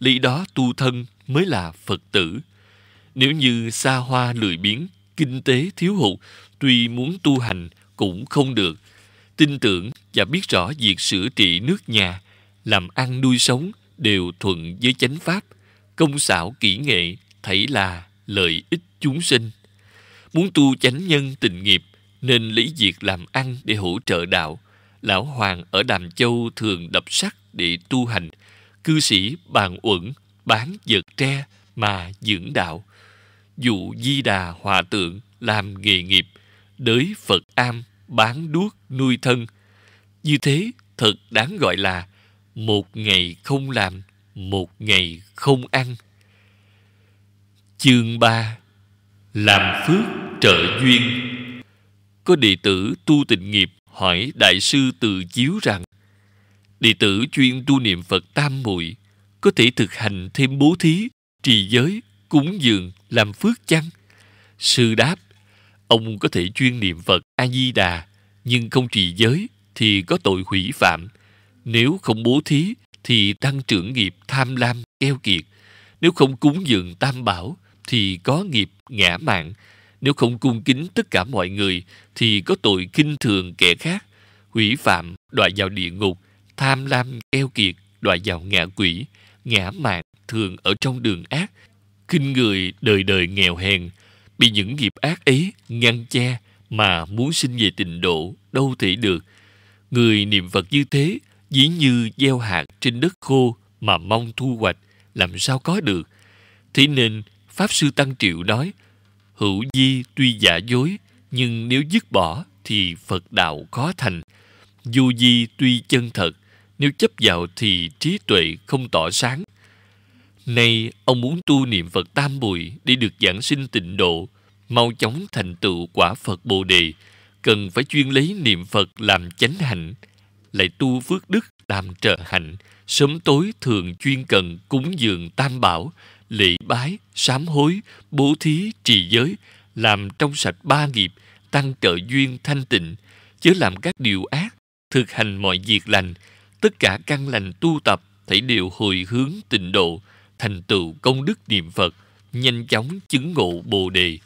A: lý đó tu thân mới là phật tử nếu như xa hoa lười biếng kinh tế thiếu hụt tuy muốn tu hành cũng không được tin tưởng và biết rõ việc sửa trị nước nhà làm ăn nuôi sống đều thuận với chánh pháp công xảo kỹ nghệ thảy là lợi ích chúng sinh muốn tu chánh nhân tình nghiệp nên lấy việc làm ăn để hỗ trợ đạo lão hoàng ở đàm châu thường đập sắt để tu hành cư sĩ bàn uẩn bán vật tre mà dưỡng đạo dụ di đà hòa tượng làm nghề nghiệp đới phật am bán đuốc nuôi thân như thế thật đáng gọi là một ngày không làm một ngày không ăn chương 3 làm phước trợ duyên có đệ tử tu tịnh nghiệp hỏi đại sư từ chiếu rằng đệ tử chuyên tu niệm phật tam muội có thể thực hành thêm bố thí trì giới cúng dường làm phước chăng sư đáp ông có thể chuyên niệm phật a di đà nhưng không trì giới thì có tội hủy phạm nếu không bố thí thì tăng trưởng nghiệp tham lam keo kiệt nếu không cúng dường tam bảo thì có nghiệp ngã mạng nếu không cung kính tất cả mọi người thì có tội kinh thường kẻ khác hủy phạm đọa vào địa ngục tham lam keo kiệt đọa vào ngạ quỷ ngã mạng thường ở trong đường ác khinh người đời đời nghèo hèn bị những nghiệp ác ấy ngăn che mà muốn sinh về tịnh độ đâu thể được người niệm phật như thế dĩ như gieo hạt trên đất khô mà mong thu hoạch làm sao có được thế nên pháp sư tăng triệu nói hữu di tuy giả dối nhưng nếu dứt bỏ thì phật đạo khó thành du di tuy chân thật nếu chấp vào thì trí tuệ không tỏ sáng nay ông muốn tu niệm phật tam bụi để được giảng sinh tịnh độ mau chóng thành tựu quả phật bồ đề cần phải chuyên lấy niệm phật làm chánh hạnh lại tu phước đức làm trợ hạnh sớm tối thường chuyên cần cúng dường tam bảo lễ bái sám hối bố thí trì giới làm trong sạch ba nghiệp tăng trợ duyên thanh tịnh chớ làm các điều ác thực hành mọi việc lành tất cả căn lành tu tập thảy đều hồi hướng tịnh độ thành tựu công đức niệm phật nhanh chóng chứng ngộ bồ đề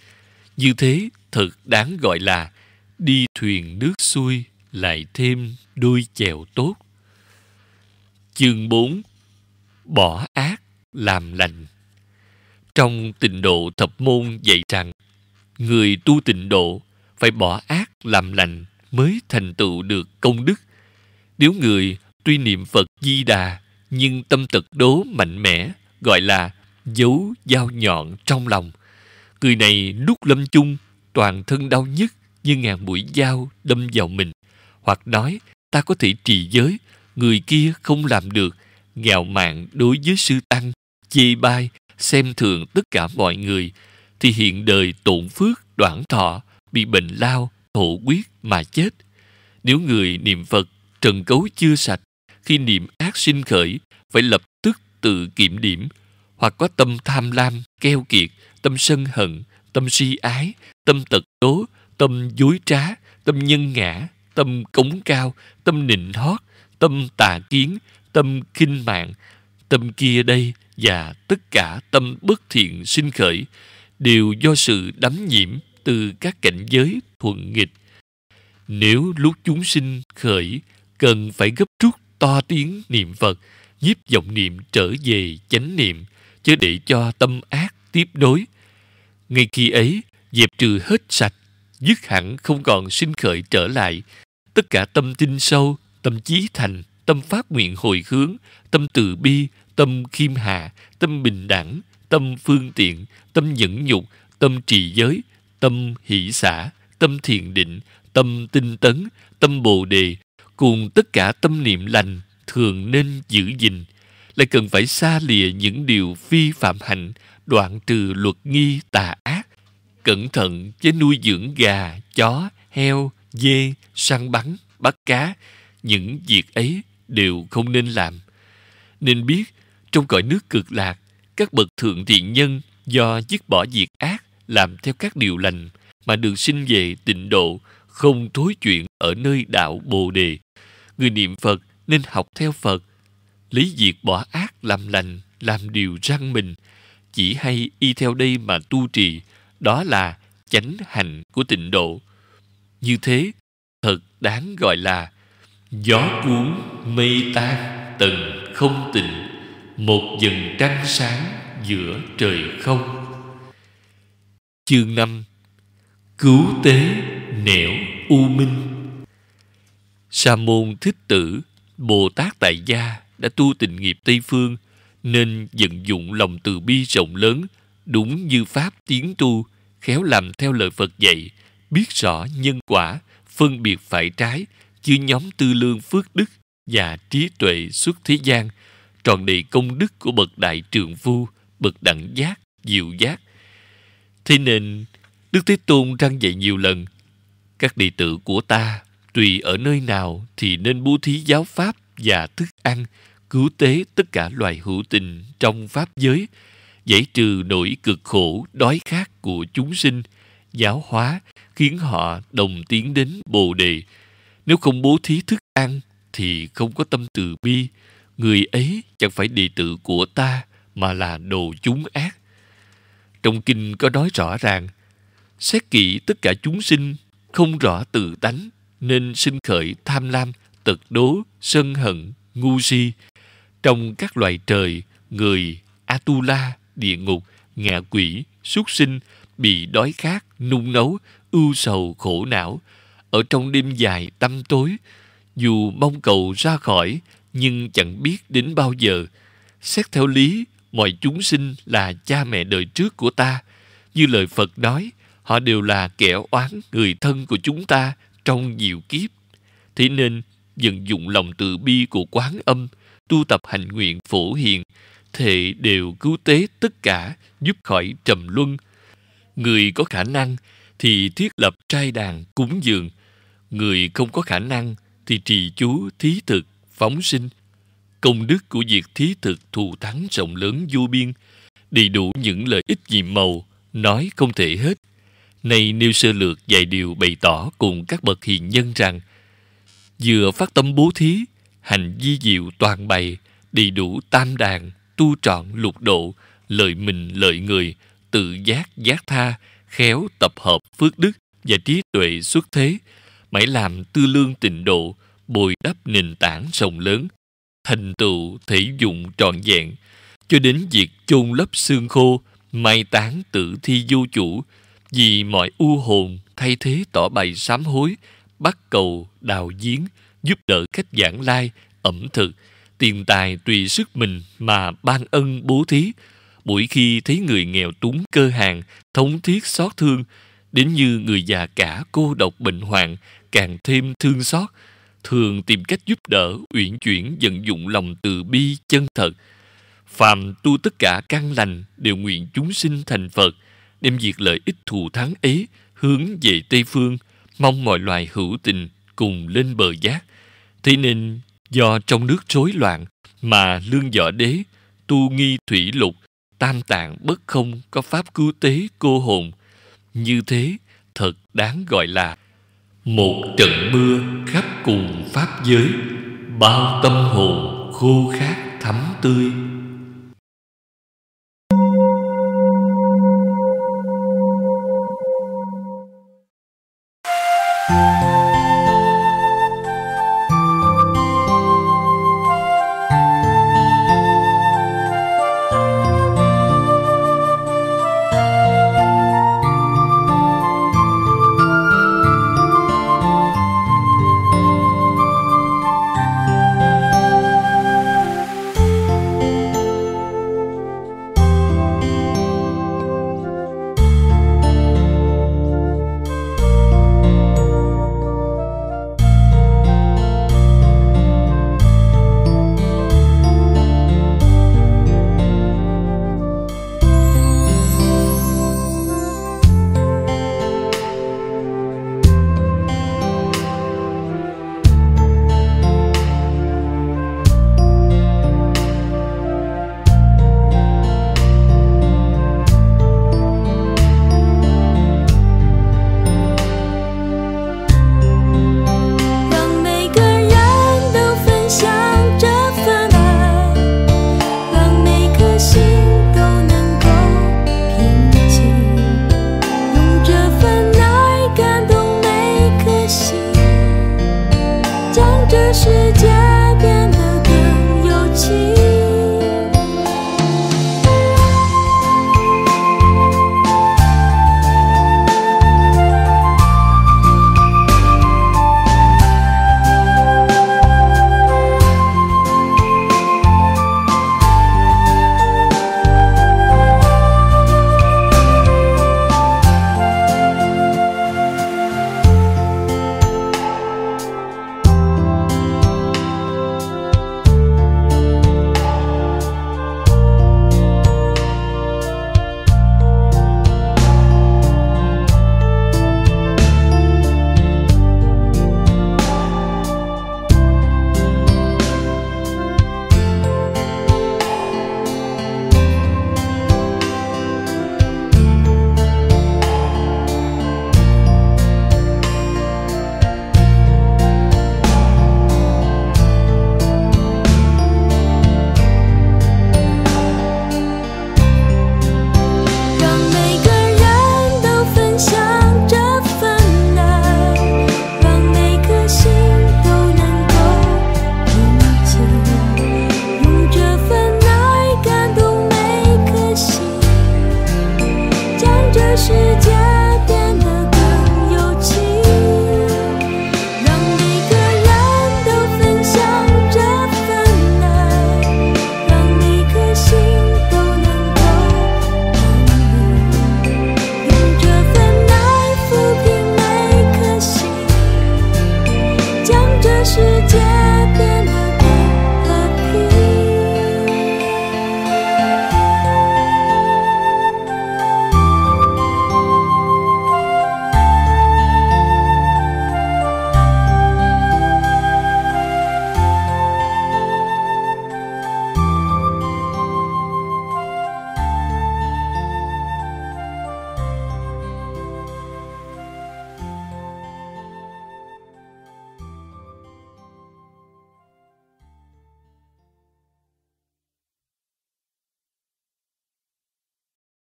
A: như thế thật đáng gọi là đi thuyền nước xuôi lại thêm đuôi chèo tốt. Chương 4 Bỏ ác làm lành Trong tịnh độ thập môn dạy rằng người tu tịnh độ phải bỏ ác làm lành mới thành tựu được công đức. Nếu người tuy niệm Phật Di Đà nhưng tâm tật đố mạnh mẽ gọi là dấu dao nhọn trong lòng. Người này lúc lâm chung toàn thân đau nhức như ngàn mũi dao đâm vào mình hoặc nói ta có thể trì giới, người kia không làm được, nghèo mạn đối với sư tăng, chê bai, xem thường tất cả mọi người, thì hiện đời tổn phước, đoạn thọ, bị bệnh lao, thổ quyết mà chết. Nếu người niệm Phật, trần cấu chưa sạch, khi niệm ác sinh khởi, phải lập tức tự kiểm điểm, hoặc có tâm tham lam, keo kiệt, tâm sân hận, tâm si ái, tâm tật đố, tâm dối trá, tâm nhân ngã, tâm cống cao, tâm nịnh hót, tâm tà kiến, tâm khinh mạng, tâm kia đây và tất cả tâm bất thiện sinh khởi đều do sự đắm nhiễm từ các cảnh giới thuận nghịch. Nếu lúc chúng sinh khởi, cần phải gấp rút to tiếng niệm Phật, nhiếp vọng niệm trở về chánh niệm, chứ để cho tâm ác tiếp đối. Ngay khi ấy, dẹp trừ hết sạch dứt hẳn không còn sinh khởi trở lại. Tất cả tâm tin sâu, tâm chí thành, tâm phát nguyện hồi hướng, tâm từ bi, tâm khiêm hạ, tâm bình đẳng, tâm phương tiện, tâm nhẫn nhục, tâm trì giới, tâm hỷ xả tâm thiền định, tâm tinh tấn, tâm bồ đề, cùng tất cả tâm niệm lành thường nên giữ gìn, lại cần phải xa lìa những điều phi phạm hạnh, đoạn trừ luật nghi tà cẩn thận với nuôi dưỡng gà, chó, heo, dê, săn bắn, bắt cá. Những việc ấy đều không nên làm. Nên biết, trong cõi nước cực lạc, các bậc thượng thiện nhân do dứt bỏ việc ác làm theo các điều lành mà được sinh về tịnh độ không thối chuyện ở nơi đạo bồ đề người niệm phật nên học theo phật lấy việc bỏ ác làm lành làm điều răng mình chỉ hay y theo đây mà tu trì đó là chánh hành của tịnh độ như thế thật đáng gọi là gió cuốn mây tan tầng không tịnh một dần trăng sáng giữa trời không chương năm cứu tế nẻo u minh sa môn thích tử bồ tát tại gia đã tu tịnh nghiệp tây phương nên vận dụng lòng từ bi rộng lớn đúng như pháp tiến tu khéo làm theo lời Phật dạy, biết rõ nhân quả, phân biệt phải trái, chứ nhóm tư lương phước đức và trí tuệ xuất thế gian, tròn đầy công đức của bậc đại trường phu, bậc đẳng giác, diệu giác. Thế nên, Đức Thế Tôn răng dạy nhiều lần, các đệ tử của ta tùy ở nơi nào thì nên bố thí giáo pháp và thức ăn cứu tế tất cả loài hữu tình trong pháp giới giải trừ nỗi cực khổ đói khát của chúng sinh giáo hóa khiến họ đồng tiến đến bồ đề nếu không bố thí thức ăn thì không có tâm từ bi người ấy chẳng phải đệ tử của ta mà là đồ chúng ác trong kinh có nói rõ ràng xét kỹ tất cả chúng sinh không rõ tự tánh nên sinh khởi tham lam tật đố sân hận ngu si trong các loài trời người atula địa ngục, ngạ quỷ, súc sinh, bị đói khát, nung nấu, ưu sầu, khổ não. Ở trong đêm dài, tăm tối, dù mong cầu ra khỏi, nhưng chẳng biết đến bao giờ. Xét theo lý, mọi chúng sinh là cha mẹ đời trước của ta. Như lời Phật nói, họ đều là kẻ oán người thân của chúng ta trong nhiều kiếp. Thế nên, dần dụng lòng từ bi của quán âm, tu tập hành nguyện phổ hiền, thể đều cứu tế tất cả giúp khỏi trầm luân. Người có khả năng thì thiết lập trai đàn cúng dường. Người không có khả năng thì trì chú thí thực, phóng sinh. Công đức của việc thí thực thù thắng rộng lớn vô biên, đầy đủ những lợi ích nhiệm màu, nói không thể hết. nay nêu sơ lược vài điều bày tỏ cùng các bậc hiền nhân rằng vừa phát tâm bố thí, hành di diệu toàn bày, đầy đủ tam đàn, tu trọn lục độ, lợi mình lợi người, tự giác giác tha, khéo tập hợp phước đức và trí tuệ xuất thế, mãi làm tư lương tịnh độ, bồi đắp nền tảng rộng lớn, thành tựu thể dụng trọn vẹn, cho đến việc chôn lấp xương khô, mai tán tự thi vô chủ, vì mọi u hồn thay thế tỏ bày sám hối, bắt cầu, đào giếng, giúp đỡ khách giảng lai, ẩm thực, tiền tài tùy sức mình mà ban ân bố thí. Mỗi khi thấy người nghèo túng cơ hàng, thống thiết xót thương, đến như người già cả cô độc bệnh hoạn, càng thêm thương xót, thường tìm cách giúp đỡ, uyển chuyển vận dụng lòng từ bi chân thật. Phàm tu tất cả căn lành đều nguyện chúng sinh thành Phật, đem việc lợi ích thù thắng ấy hướng về Tây Phương, mong mọi loài hữu tình cùng lên bờ giác. Thế nên do trong nước rối loạn mà lương võ đế tu nghi thủy lục tam tạng bất không có pháp cứu tế cô hồn như thế thật đáng gọi là một trận mưa khắp cùng pháp giới bao tâm hồn khô khát
B: thấm tươi